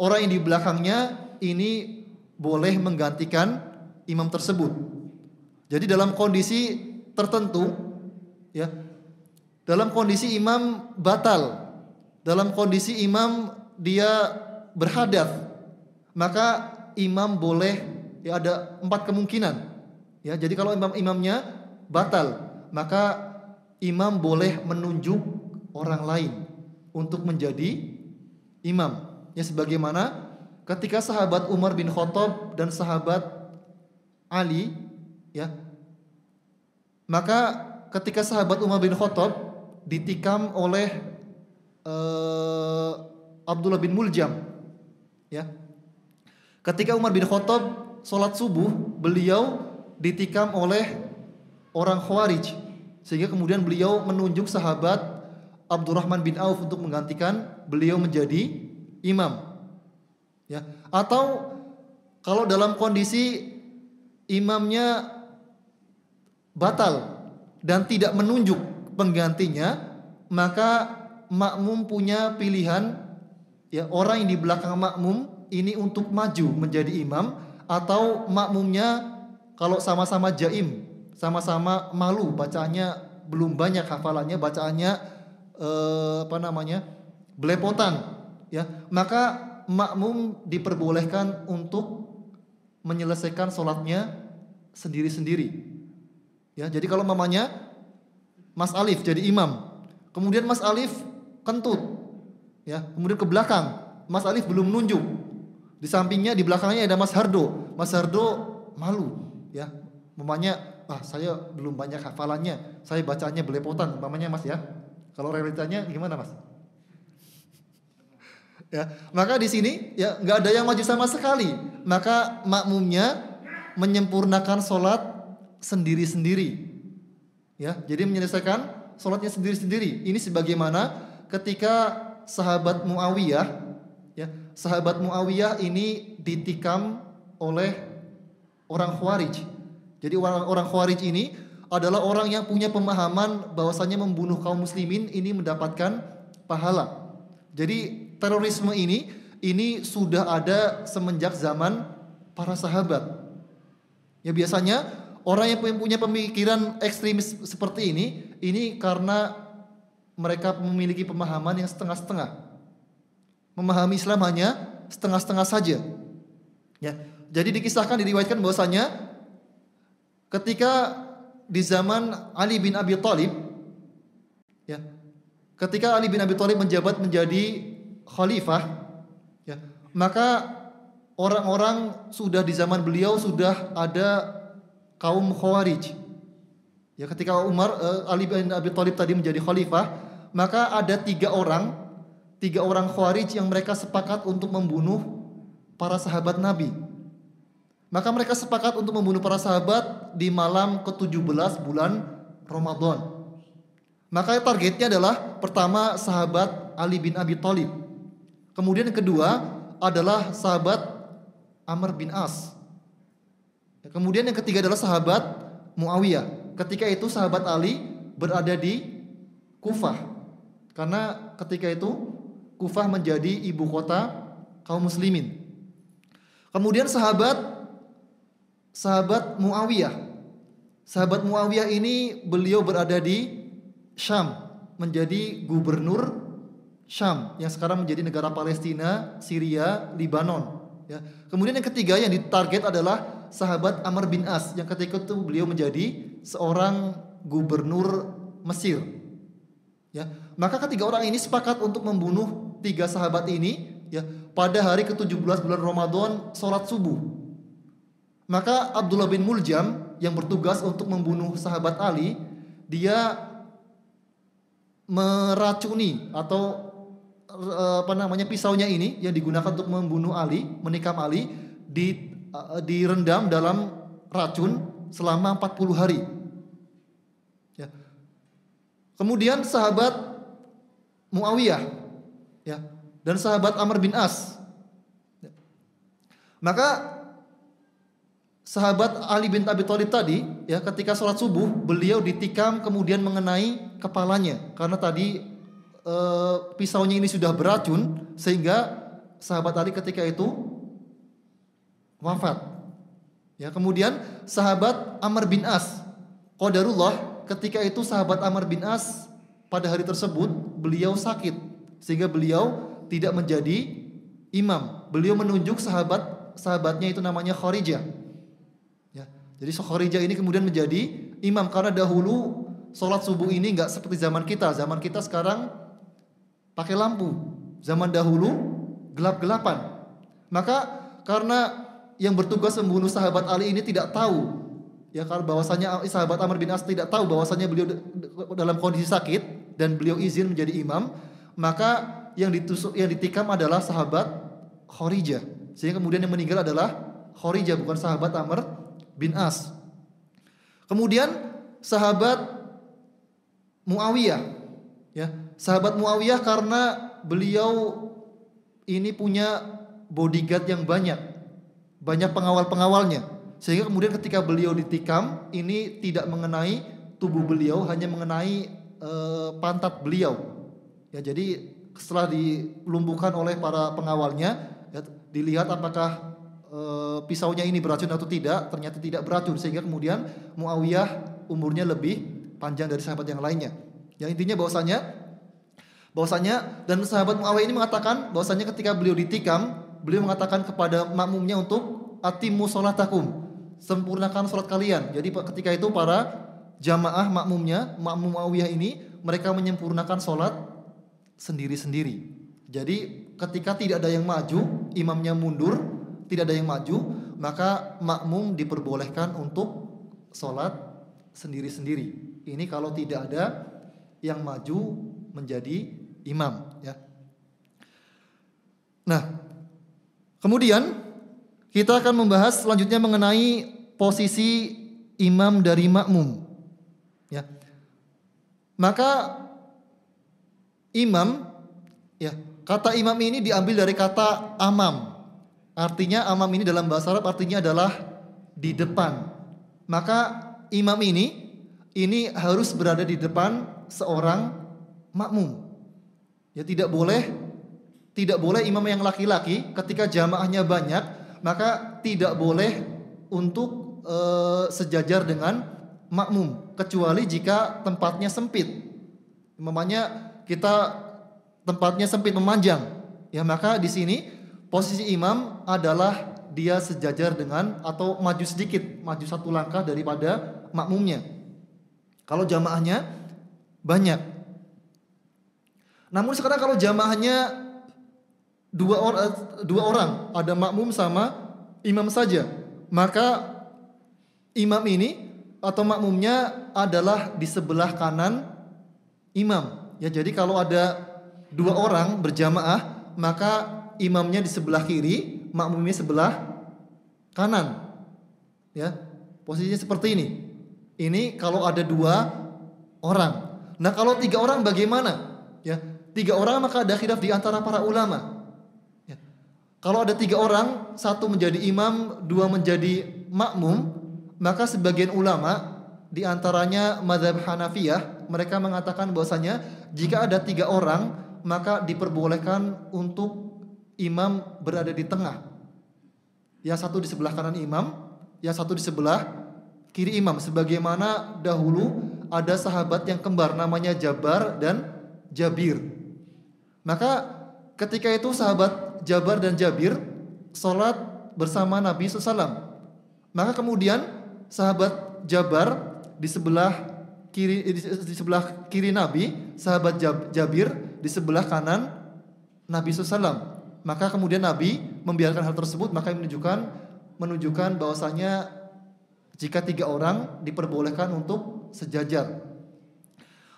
orang yang di belakangnya ini boleh menggantikan imam tersebut. Jadi dalam kondisi tertentu, ya, dalam kondisi imam batal, dalam kondisi imam dia berhadap maka imam boleh ya ada empat kemungkinan ya jadi kalau imam imamnya batal maka imam boleh menunjuk orang lain untuk menjadi imam ya sebagaimana ketika sahabat Umar bin Khattab dan sahabat Ali ya maka ketika sahabat Umar bin Khattab ditikam oleh uh, Abdullah bin Muljam ya. Ketika Umar bin Khattab sholat subuh, beliau ditikam oleh orang Khawarij sehingga kemudian beliau menunjuk sahabat Abdurrahman bin Auf untuk menggantikan beliau menjadi imam. Ya, atau kalau dalam kondisi imamnya batal dan tidak menunjuk penggantinya, maka makmum punya pilihan ya orang yang di belakang makmum ini untuk maju menjadi imam atau makmumnya kalau sama-sama jaim, sama-sama malu bacaannya belum banyak hafalannya, bacaannya eh, apa namanya? belepotan ya. Maka makmum diperbolehkan untuk menyelesaikan sholatnya sendiri-sendiri. Ya, jadi kalau mamanya Mas Alif jadi imam, kemudian Mas Alif kentut, ya kemudian ke belakang Mas Alif belum nunjuk di sampingnya di belakangnya ada Mas Hardo Mas Hardo malu ya memangnya ah saya belum banyak hafalannya saya bacanya belepotan mamanya Mas ya kalau realitanya gimana Mas ya maka di sini ya nggak ada yang maju sama sekali maka makmumnya menyempurnakan sholat sendiri-sendiri ya jadi menyelesaikan sholatnya sendiri-sendiri ini sebagaimana ketika sahabat Muawiyah ya sahabat Muawiyah ini ditikam oleh orang Khawarij jadi orang orang Khawarij ini adalah orang yang punya pemahaman bahwasanya membunuh kaum muslimin ini mendapatkan pahala jadi terorisme ini ini sudah ada semenjak zaman para sahabat ya biasanya orang yang punya pemikiran ekstremis seperti ini ini karena mereka memiliki pemahaman yang setengah-setengah. Memahami Islam hanya setengah-setengah saja. Ya. Jadi dikisahkan diriwayatkan bahwasanya ketika di zaman Ali bin Abi Thalib ya, ketika Ali bin Abi Thalib menjabat menjadi khalifah ya, maka orang-orang sudah di zaman beliau sudah ada kaum Khawarij. Ya ketika Umar uh, Ali bin Abi Thalib tadi menjadi khalifah, maka ada tiga orang, tiga orang khawarij yang mereka sepakat untuk membunuh para sahabat Nabi. Maka mereka sepakat untuk membunuh para sahabat di malam ke-17 bulan Ramadan. Maka targetnya adalah pertama sahabat Ali bin Abi Thalib. Kemudian yang kedua adalah sahabat Amr bin As. Kemudian yang ketiga adalah sahabat Muawiyah. Ketika itu sahabat Ali berada di Kufah. Karena ketika itu Kufah menjadi ibu kota kaum muslimin. Kemudian sahabat sahabat Muawiyah. Sahabat Muawiyah ini beliau berada di Syam menjadi gubernur Syam yang sekarang menjadi negara Palestina, Syria, Libanon. Ya. Kemudian yang ketiga yang ditarget adalah sahabat Amr bin As yang ketika itu beliau menjadi seorang gubernur Mesir. Ya, maka ketiga orang ini sepakat untuk membunuh tiga sahabat ini ya pada hari ke-17 bulan Ramadan salat subuh. Maka Abdullah bin Muljam yang bertugas untuk membunuh sahabat Ali, dia meracuni atau e, apa namanya pisaunya ini yang digunakan untuk membunuh Ali, menikam Ali di e, direndam dalam racun selama 40 hari. Kemudian sahabat Muawiyah ya dan sahabat Amr bin As. Ya. Maka sahabat Ali bin Abi Thalib tadi ya ketika sholat subuh beliau ditikam kemudian mengenai kepalanya karena tadi e, pisaunya ini sudah beracun sehingga sahabat Ali ketika itu wafat. Ya, kemudian sahabat Amr bin As qadarullah Ketika itu sahabat Amr bin As pada hari tersebut beliau sakit sehingga beliau tidak menjadi imam. Beliau menunjuk sahabat sahabatnya itu namanya Khorija. Ya. Jadi Khorija ini kemudian menjadi imam karena dahulu sholat subuh ini nggak seperti zaman kita. Zaman kita sekarang pakai lampu. Zaman dahulu gelap-gelapan. Maka karena yang bertugas membunuh sahabat Ali ini tidak tahu ya kalau bahwasanya sahabat Amr bin As tidak tahu bahwasanya beliau dalam kondisi sakit dan beliau izin menjadi imam, maka yang ditusuk yang ditikam adalah sahabat Khorijah. Sehingga kemudian yang meninggal adalah Khorijah bukan sahabat Amr bin As. Kemudian sahabat Muawiyah ya, sahabat Muawiyah karena beliau ini punya bodyguard yang banyak. Banyak pengawal-pengawalnya sehingga kemudian ketika beliau ditikam ini tidak mengenai tubuh beliau hanya mengenai e, pantat beliau ya jadi setelah dilumbuhkan oleh para pengawalnya ya, dilihat apakah e, pisaunya ini beracun atau tidak ternyata tidak beracun sehingga kemudian Muawiyah umurnya lebih panjang dari sahabat yang lainnya yang intinya bahwasanya bahwasanya dan sahabat Muawiyah ini mengatakan bahwasanya ketika beliau ditikam, beliau mengatakan kepada makmumnya untuk atimu salatakum sempurnakan sholat kalian. Jadi ketika itu para jamaah makmumnya, makmum Muawiyah ini mereka menyempurnakan sholat sendiri-sendiri. Jadi ketika tidak ada yang maju, imamnya mundur, tidak ada yang maju, maka makmum diperbolehkan untuk sholat sendiri-sendiri. Ini kalau tidak ada yang maju menjadi imam ya. Nah, kemudian kita akan membahas selanjutnya mengenai posisi imam dari makmum. Ya. Maka imam ya, kata imam ini diambil dari kata amam. Artinya amam ini dalam bahasa Arab artinya adalah di depan. Maka imam ini ini harus berada di depan seorang makmum. Ya tidak boleh tidak boleh imam yang laki-laki ketika jamaahnya banyak maka tidak boleh untuk e, sejajar dengan makmum kecuali jika tempatnya sempit. Memangnya kita tempatnya sempit memanjang, ya maka di sini posisi imam adalah dia sejajar dengan atau maju sedikit, maju satu langkah daripada makmumnya. Kalau jamaahnya banyak. Namun sekarang kalau jamaahnya dua orang eh, dua orang ada makmum sama imam saja maka imam ini atau makmumnya adalah di sebelah kanan imam ya jadi kalau ada dua orang berjamaah maka imamnya di sebelah kiri makmumnya sebelah kanan ya posisinya seperti ini ini kalau ada dua orang nah kalau tiga orang bagaimana ya tiga orang maka ada khilaf di antara para ulama kalau ada tiga orang, satu menjadi imam, dua menjadi makmum, maka sebagian ulama diantaranya Madhab Hanafiyah, mereka mengatakan bahwasanya jika ada tiga orang, maka diperbolehkan untuk imam berada di tengah. Yang satu di sebelah kanan imam, yang satu di sebelah kiri imam. Sebagaimana dahulu ada sahabat yang kembar namanya Jabar dan Jabir. Maka Ketika itu sahabat Jabar dan Jabir sholat bersama Nabi SAW. Maka kemudian sahabat Jabar di sebelah kiri di sebelah kiri Nabi, sahabat Jabir di sebelah kanan Nabi SAW. Maka kemudian Nabi membiarkan hal tersebut, maka menunjukkan menunjukkan bahwasanya jika tiga orang diperbolehkan untuk sejajar.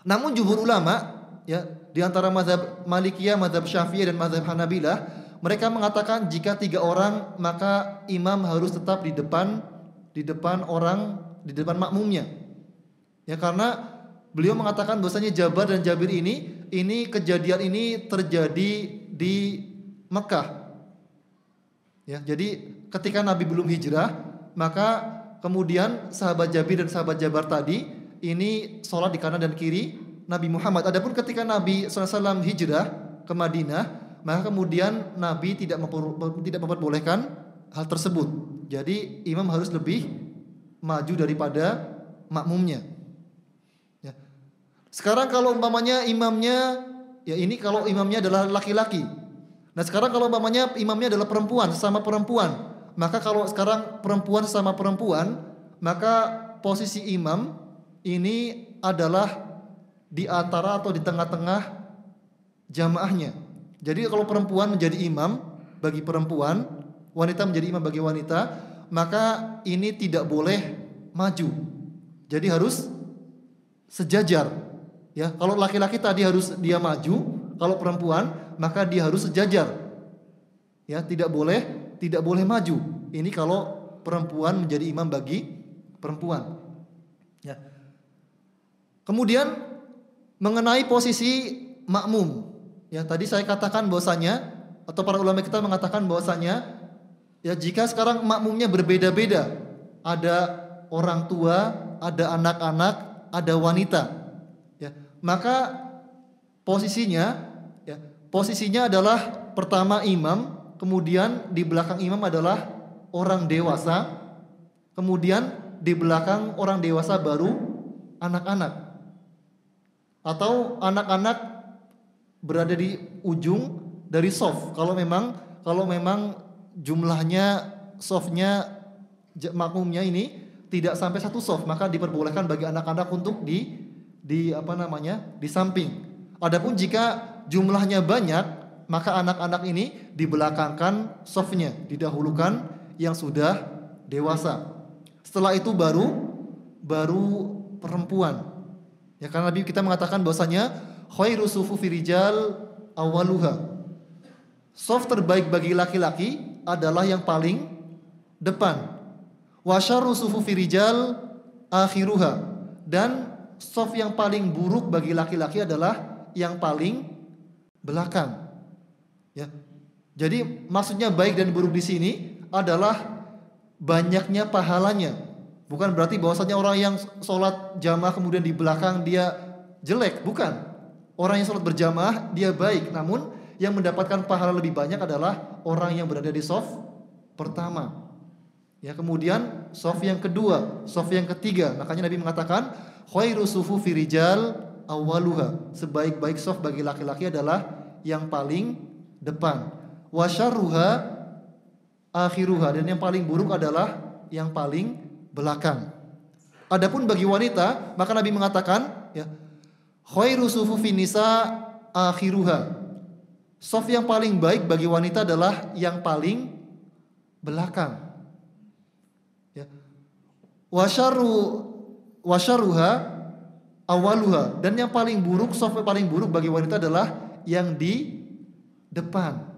Namun jumhur ulama ya di antara mazhab Malikiyah, mazhab Syafi'iyah dan mazhab Hanabilah, mereka mengatakan jika tiga orang maka imam harus tetap di depan di depan orang di depan makmumnya. Ya karena beliau mengatakan bahwasanya Jabar dan Jabir ini ini kejadian ini terjadi di Mekah. Ya, jadi ketika Nabi belum hijrah, maka kemudian sahabat Jabir dan sahabat Jabar tadi ini sholat di kanan dan kiri Nabi Muhammad. Adapun ketika Nabi SAW hijrah ke Madinah, maka kemudian Nabi tidak tidak memperbolehkan hal tersebut. Jadi imam harus lebih maju daripada makmumnya. Ya. Sekarang kalau umpamanya imamnya ya ini kalau imamnya adalah laki-laki. Nah sekarang kalau umpamanya imamnya adalah perempuan sama perempuan, maka kalau sekarang perempuan sama perempuan, maka posisi imam ini adalah di antara atau di tengah-tengah jamaahnya. Jadi kalau perempuan menjadi imam bagi perempuan, wanita menjadi imam bagi wanita, maka ini tidak boleh maju. Jadi harus sejajar. Ya, kalau laki-laki tadi harus dia maju, kalau perempuan maka dia harus sejajar. Ya, tidak boleh tidak boleh maju. Ini kalau perempuan menjadi imam bagi perempuan. Ya. Kemudian mengenai posisi makmum. Ya, tadi saya katakan bahwasanya atau para ulama kita mengatakan bahwasanya ya jika sekarang makmumnya berbeda-beda, ada orang tua, ada anak-anak, ada wanita. Ya, maka posisinya ya, posisinya adalah pertama imam, kemudian di belakang imam adalah orang dewasa, kemudian di belakang orang dewasa baru anak-anak atau anak-anak berada di ujung dari soft kalau memang kalau memang jumlahnya softnya makmumnya ini tidak sampai satu soft maka diperbolehkan bagi anak-anak untuk di di apa namanya di samping. Adapun jika jumlahnya banyak maka anak-anak ini dibelakangkan softnya didahulukan yang sudah dewasa. Setelah itu baru baru perempuan Ya karena Nabi kita mengatakan bahwasanya khairu sufu firijal awaluha. Soft terbaik bagi laki-laki adalah yang paling depan. Wa syarru firijal akhiruha. Dan soft yang paling buruk bagi laki-laki adalah yang paling belakang. Ya. Jadi maksudnya baik dan buruk di sini adalah banyaknya pahalanya Bukan berarti bahwasanya orang yang sholat jamaah kemudian di belakang dia jelek, bukan. Orang yang sholat berjamaah dia baik, namun yang mendapatkan pahala lebih banyak adalah orang yang berada di soft pertama. Ya, kemudian soft yang kedua, soft yang ketiga. Makanya Nabi mengatakan khairu sufu firijal awaluha. Sebaik-baik soft bagi laki-laki adalah yang paling depan. Wasyarruha akhiruha dan yang paling buruk adalah yang paling belakang. Adapun bagi wanita, maka Nabi mengatakan, ya, khairu sufufin nisa akhiruha. Sof yang paling baik bagi wanita adalah yang paling belakang. Ya. Washaru washaruha awaluha dan yang paling buruk sof yang paling buruk bagi wanita adalah yang di depan.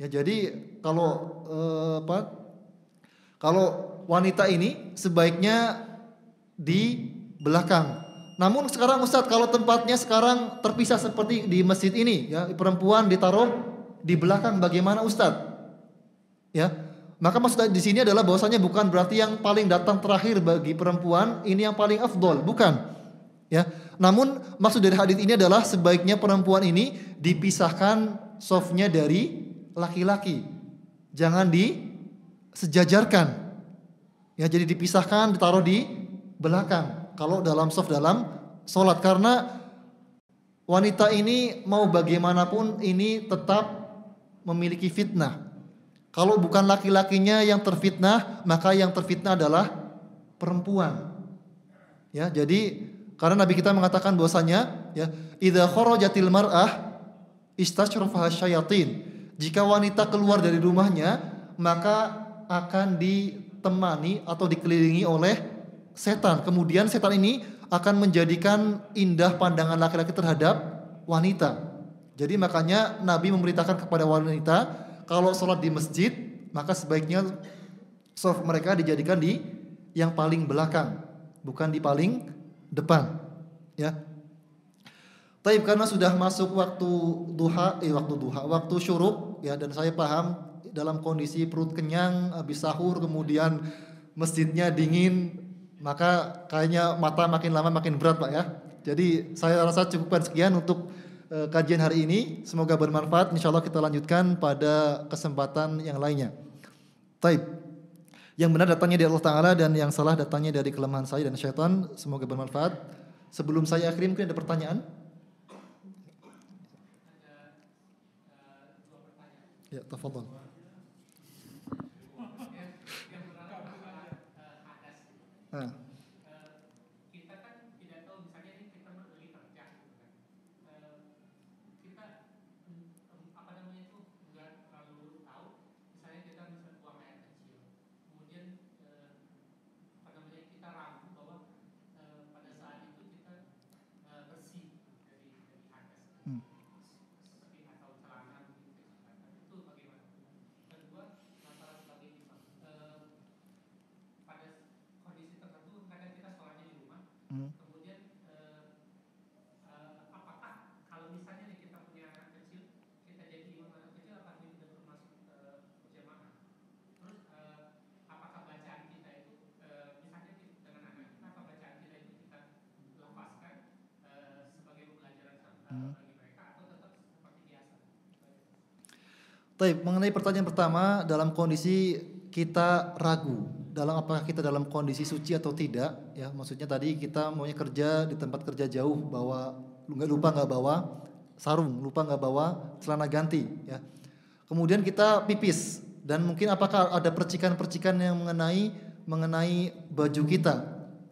Ya jadi kalau eh, apa? Kalau wanita ini sebaiknya di belakang. Namun sekarang Ustadz kalau tempatnya sekarang terpisah seperti di masjid ini ya perempuan ditaruh di belakang bagaimana Ustadz? Ya, maka maksud di sini adalah bahwasanya bukan berarti yang paling datang terakhir bagi perempuan ini yang paling afdol, bukan. Ya, namun maksud dari hadis ini adalah sebaiknya perempuan ini dipisahkan softnya dari laki-laki. Jangan disejajarkan. Ya jadi dipisahkan, ditaruh di belakang. Kalau dalam soft dalam sholat karena wanita ini mau bagaimanapun ini tetap memiliki fitnah. Kalau bukan laki-lakinya yang terfitnah, maka yang terfitnah adalah perempuan. Ya, jadi karena Nabi kita mengatakan bahwasanya ya, idza kharajatil mar'ah istasyrafah syayatin. Jika wanita keluar dari rumahnya, maka akan di ditemani atau dikelilingi oleh setan. Kemudian setan ini akan menjadikan indah pandangan laki-laki terhadap wanita. Jadi makanya Nabi memberitakan kepada wanita kalau sholat di masjid maka sebaiknya sholat mereka dijadikan di yang paling belakang bukan di paling depan ya Taib karena sudah masuk waktu duha, eh waktu duha, waktu syuruk ya dan saya paham dalam kondisi perut kenyang habis sahur kemudian masjidnya dingin maka kayaknya mata makin lama makin berat Pak ya. Jadi saya rasa cukupkan sekian untuk uh, kajian hari ini. Semoga bermanfaat. Insya Allah kita lanjutkan pada kesempatan yang lainnya. Taib. Yang benar datangnya dari Allah Ta'ala dan yang salah datangnya dari kelemahan saya dan syaitan. Semoga bermanfaat. Sebelum saya akhiri mungkin ada pertanyaan. Ya, tafadhol. Yeah. Hmm. Tapi mengenai pertanyaan pertama dalam kondisi kita ragu dalam apakah kita dalam kondisi suci atau tidak ya maksudnya tadi kita mau kerja di tempat kerja jauh bawa nggak lupa nggak bawa sarung lupa nggak bawa celana ganti ya kemudian kita pipis dan mungkin apakah ada percikan-percikan yang mengenai mengenai baju kita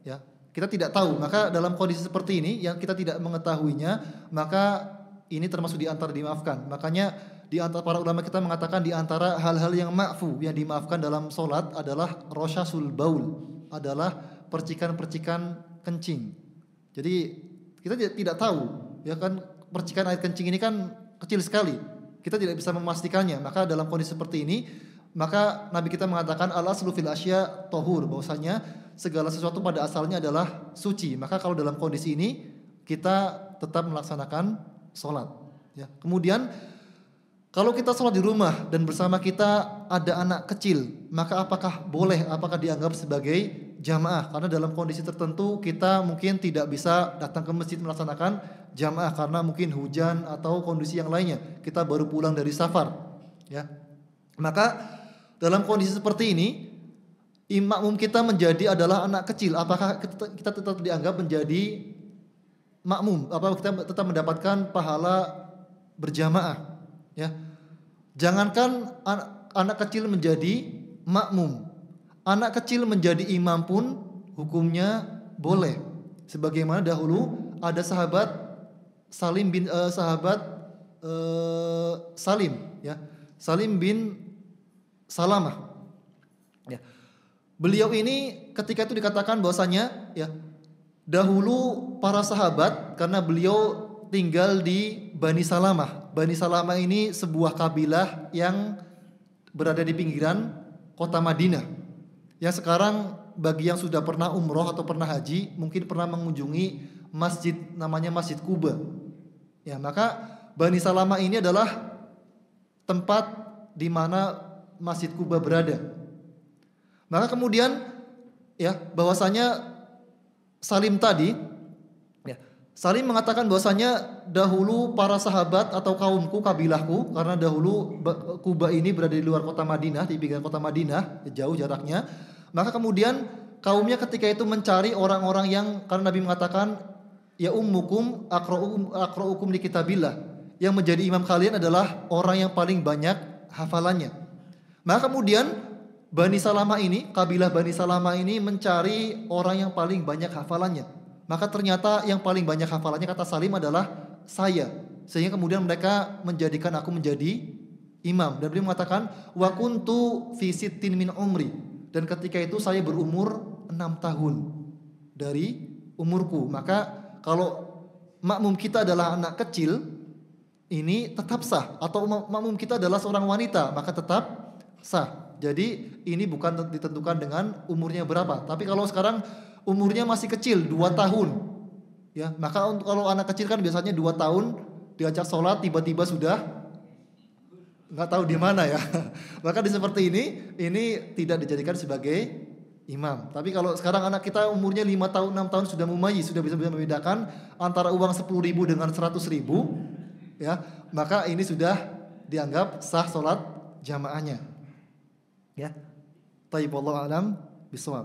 ya kita tidak tahu maka dalam kondisi seperti ini yang kita tidak mengetahuinya maka ini termasuk diantar dimaafkan makanya di antara para ulama kita mengatakan di antara hal-hal yang ma'fu yang dimaafkan dalam sholat adalah rosyasul baul, adalah percikan-percikan kencing. Jadi kita tidak tahu ya kan percikan air kencing ini kan kecil sekali. Kita tidak bisa memastikannya. Maka dalam kondisi seperti ini maka Nabi kita mengatakan Allah aslu fil asya tohur bahwasanya segala sesuatu pada asalnya adalah suci. Maka kalau dalam kondisi ini kita tetap melaksanakan sholat Ya. Kemudian kalau kita sholat di rumah dan bersama kita ada anak kecil, maka apakah boleh, apakah dianggap sebagai jamaah? Karena dalam kondisi tertentu kita mungkin tidak bisa datang ke masjid melaksanakan jamaah karena mungkin hujan atau kondisi yang lainnya. Kita baru pulang dari safar, ya. Maka dalam kondisi seperti ini, makmum kita menjadi adalah anak kecil. Apakah kita tetap dianggap menjadi makmum? Apa kita tetap mendapatkan pahala berjamaah? Ya. Jangankan anak, anak kecil menjadi makmum, anak kecil menjadi imam pun hukumnya boleh. Sebagaimana dahulu ada sahabat Salim bin uh, sahabat uh, Salim ya. Salim bin Salamah. Ya. Beliau ini ketika itu dikatakan bahwasanya ya dahulu para sahabat karena beliau tinggal di Bani Salamah Bani Salama ini sebuah kabilah yang berada di pinggiran kota Madinah. Yang sekarang bagi yang sudah pernah umroh atau pernah haji mungkin pernah mengunjungi masjid namanya Masjid Kuba. Ya, maka Bani Salama ini adalah tempat di mana Masjid Kuba berada. Maka kemudian ya bahwasanya Salim tadi Salim mengatakan bahwasanya dahulu para sahabat atau kaumku, kabilahku, karena dahulu Kuba ini berada di luar kota Madinah, di pinggiran kota Madinah, jauh jaraknya. Maka kemudian kaumnya ketika itu mencari orang-orang yang karena Nabi mengatakan ya ummukum akra'ukum akra'ukum di kitabillah. Yang menjadi imam kalian adalah orang yang paling banyak hafalannya. Maka kemudian Bani Salama ini, kabilah Bani Salama ini mencari orang yang paling banyak hafalannya. Maka ternyata yang paling banyak hafalannya kata Salim adalah saya. Sehingga kemudian mereka menjadikan aku menjadi imam. Dan beliau mengatakan, "Wa kuntu fisitin min umri." Dan ketika itu saya berumur enam tahun dari umurku. Maka kalau makmum kita adalah anak kecil, ini tetap sah atau makmum kita adalah seorang wanita, maka tetap sah. Jadi ini bukan ditentukan dengan umurnya berapa. Tapi kalau sekarang umurnya masih kecil dua tahun ya maka untuk kalau anak kecil kan biasanya dua tahun diajak sholat tiba-tiba sudah nggak tahu di mana ya (laughs) maka di seperti ini ini tidak dijadikan sebagai imam. Tapi kalau sekarang anak kita umurnya lima tahun, enam tahun sudah mumayi, sudah bisa membedakan antara uang sepuluh ribu dengan seratus ribu, ya, maka ini sudah dianggap sah sholat jamaahnya. Ya. taibullah alam bismillah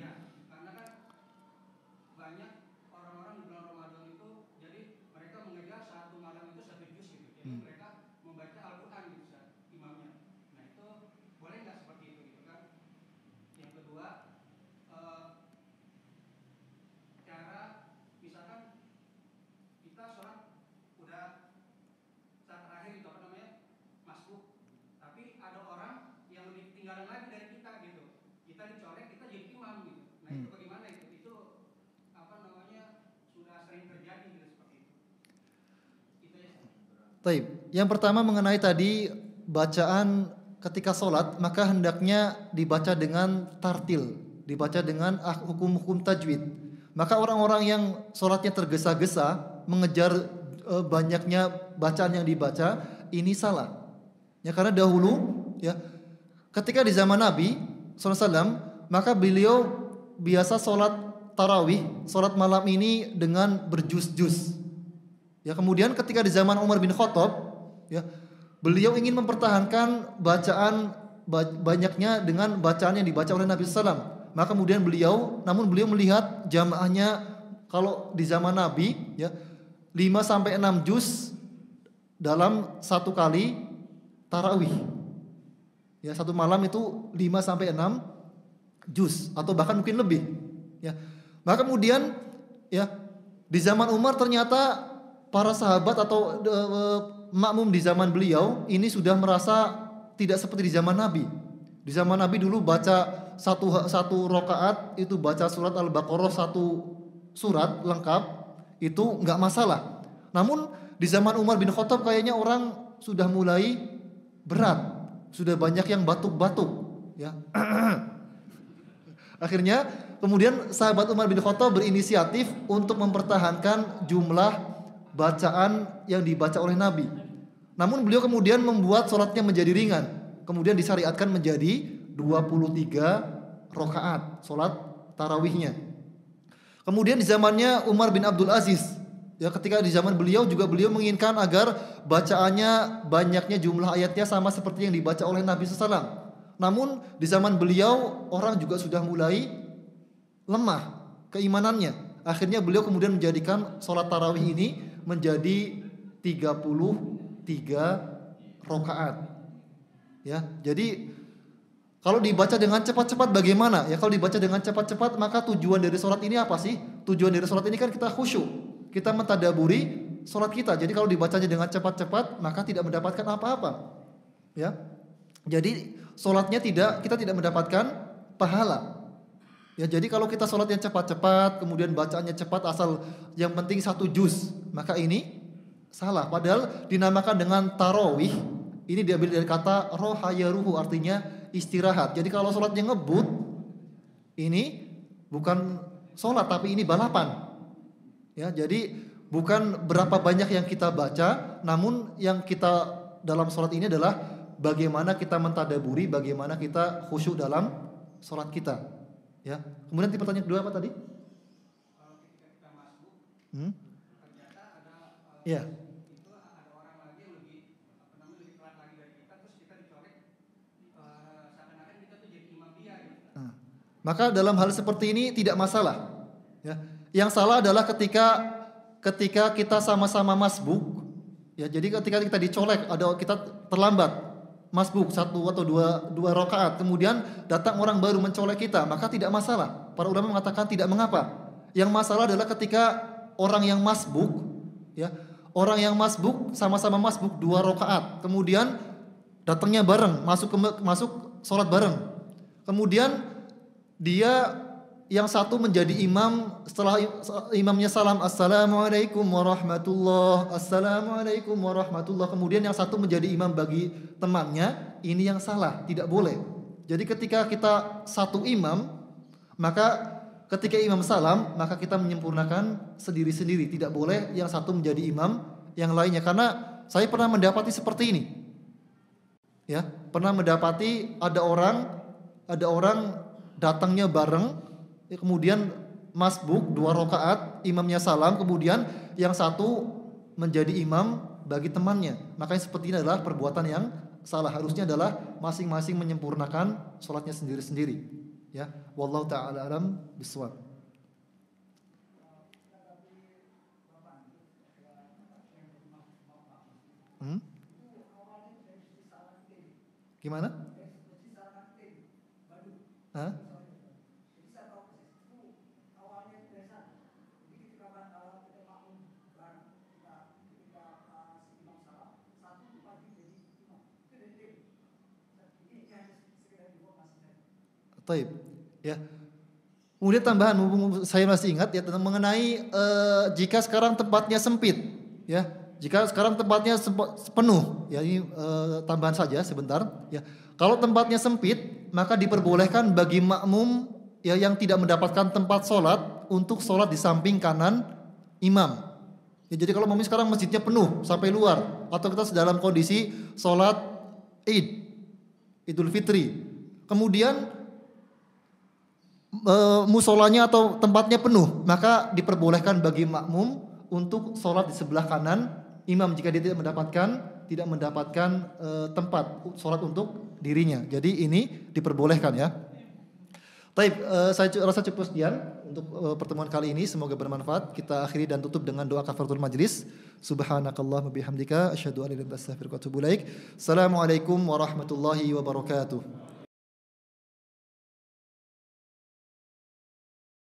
Taib. Yang pertama mengenai tadi bacaan ketika sholat maka hendaknya dibaca dengan tartil, dibaca dengan ah, hukum-hukum tajwid. Maka orang-orang yang sholatnya tergesa-gesa mengejar e, banyaknya bacaan yang dibaca ini salah. Ya karena dahulu ya ketika di zaman Nabi SAW maka beliau biasa sholat tarawih, sholat malam ini dengan berjus-jus Ya kemudian ketika di zaman Umar bin Khattab, ya beliau ingin mempertahankan bacaan banyaknya dengan bacaan yang dibaca oleh Nabi Sallam. Maka kemudian beliau, namun beliau melihat jamaahnya kalau di zaman Nabi ya 5 sampai enam juz dalam satu kali tarawih. Ya, satu malam itu lima sampai enam juz atau bahkan mungkin lebih. Ya. Maka kemudian ya di zaman Umar ternyata para sahabat atau uh, makmum di zaman beliau ini sudah merasa tidak seperti di zaman Nabi. Di zaman Nabi dulu baca satu satu rokaat itu baca surat Al-Baqarah satu surat lengkap itu nggak masalah. Namun di zaman Umar bin Khattab kayaknya orang sudah mulai berat, sudah banyak yang batuk-batuk, ya. (clears throat) Akhirnya kemudian sahabat Umar bin Khattab berinisiatif untuk mempertahankan jumlah bacaan yang dibaca oleh Nabi. Namun beliau kemudian membuat sholatnya menjadi ringan. Kemudian disyariatkan menjadi 23 rokaat sholat tarawihnya. Kemudian di zamannya Umar bin Abdul Aziz, ya ketika di zaman beliau juga beliau menginginkan agar bacaannya banyaknya jumlah ayatnya sama seperti yang dibaca oleh Nabi SAW. Namun di zaman beliau orang juga sudah mulai lemah keimanannya. Akhirnya beliau kemudian menjadikan sholat tarawih ini menjadi 33 rokaat. Ya, jadi kalau dibaca dengan cepat-cepat bagaimana? Ya kalau dibaca dengan cepat-cepat maka tujuan dari sholat ini apa sih? Tujuan dari sholat ini kan kita khusyuk, kita mentadaburi sholat kita. Jadi kalau dibacanya dengan cepat-cepat maka tidak mendapatkan apa-apa. Ya, jadi sholatnya tidak kita tidak mendapatkan pahala. Ya jadi kalau kita sholatnya cepat-cepat, kemudian bacaannya cepat asal yang penting satu juz, maka ini salah. Padahal dinamakan dengan tarawih. Ini diambil dari kata rohayaruhu artinya istirahat. Jadi kalau sholatnya ngebut, ini bukan sholat tapi ini balapan. Ya, jadi bukan berapa banyak yang kita baca, namun yang kita dalam sholat ini adalah bagaimana kita mentadaburi, bagaimana kita khusyuk dalam sholat kita. Ya, kemudian tanya kedua apa tadi? Hmm? Iya. Nah, maka dalam hal seperti ini tidak masalah. Ya. Yang salah adalah ketika ketika kita sama-sama masbuk. Ya, jadi ketika kita dicolek ada kita terlambat masbuk satu atau dua dua rakaat kemudian datang orang baru mencolek kita maka tidak masalah para ulama mengatakan tidak mengapa yang masalah adalah ketika orang yang masbuk ya Orang yang masbuk sama-sama masbuk dua rakaat, kemudian datangnya bareng, masuk ke, masuk sholat bareng. Kemudian dia yang satu menjadi imam setelah imamnya salam assalamualaikum warahmatullah assalamualaikum warahmatullah kemudian yang satu menjadi imam bagi temannya ini yang salah tidak boleh jadi ketika kita satu imam maka Ketika imam salam, maka kita menyempurnakan sendiri-sendiri. Tidak boleh yang satu menjadi imam yang lainnya. Karena saya pernah mendapati seperti ini. Ya, pernah mendapati ada orang ada orang datangnya bareng, ya, kemudian masbuk dua rakaat, imamnya salam, kemudian yang satu menjadi imam bagi temannya. Makanya seperti ini adalah perbuatan yang salah. Harusnya adalah masing-masing menyempurnakan sholatnya sendiri-sendiri ya wallahu taala alam biswab hmm? gimana Hah? Baik, Ya. Kemudian tambahan saya masih ingat ya tentang mengenai uh, jika sekarang tempatnya sempit ya. Jika sekarang tempatnya penuh ya ini uh, tambahan saja sebentar ya. Kalau tempatnya sempit maka diperbolehkan bagi makmum ya yang tidak mendapatkan tempat sholat untuk sholat di samping kanan imam. Ya, jadi kalau mami sekarang masjidnya penuh sampai luar atau kita dalam kondisi sholat id Idul Fitri. Kemudian musolanya atau tempatnya penuh, maka diperbolehkan bagi makmum untuk sholat di sebelah kanan imam jika dia tidak mendapatkan tidak mendapatkan e, tempat sholat untuk dirinya. Jadi ini diperbolehkan ya. Taib, e, saya rasa cukup sekian untuk e, pertemuan kali ini. Semoga bermanfaat. Kita akhiri dan tutup dengan doa kafaratul majlis. Subhanakallah bihamdika asyhadu an la ilaha illa anta astaghfiruka wa Assalamualaikum warahmatullahi wabarakatuh.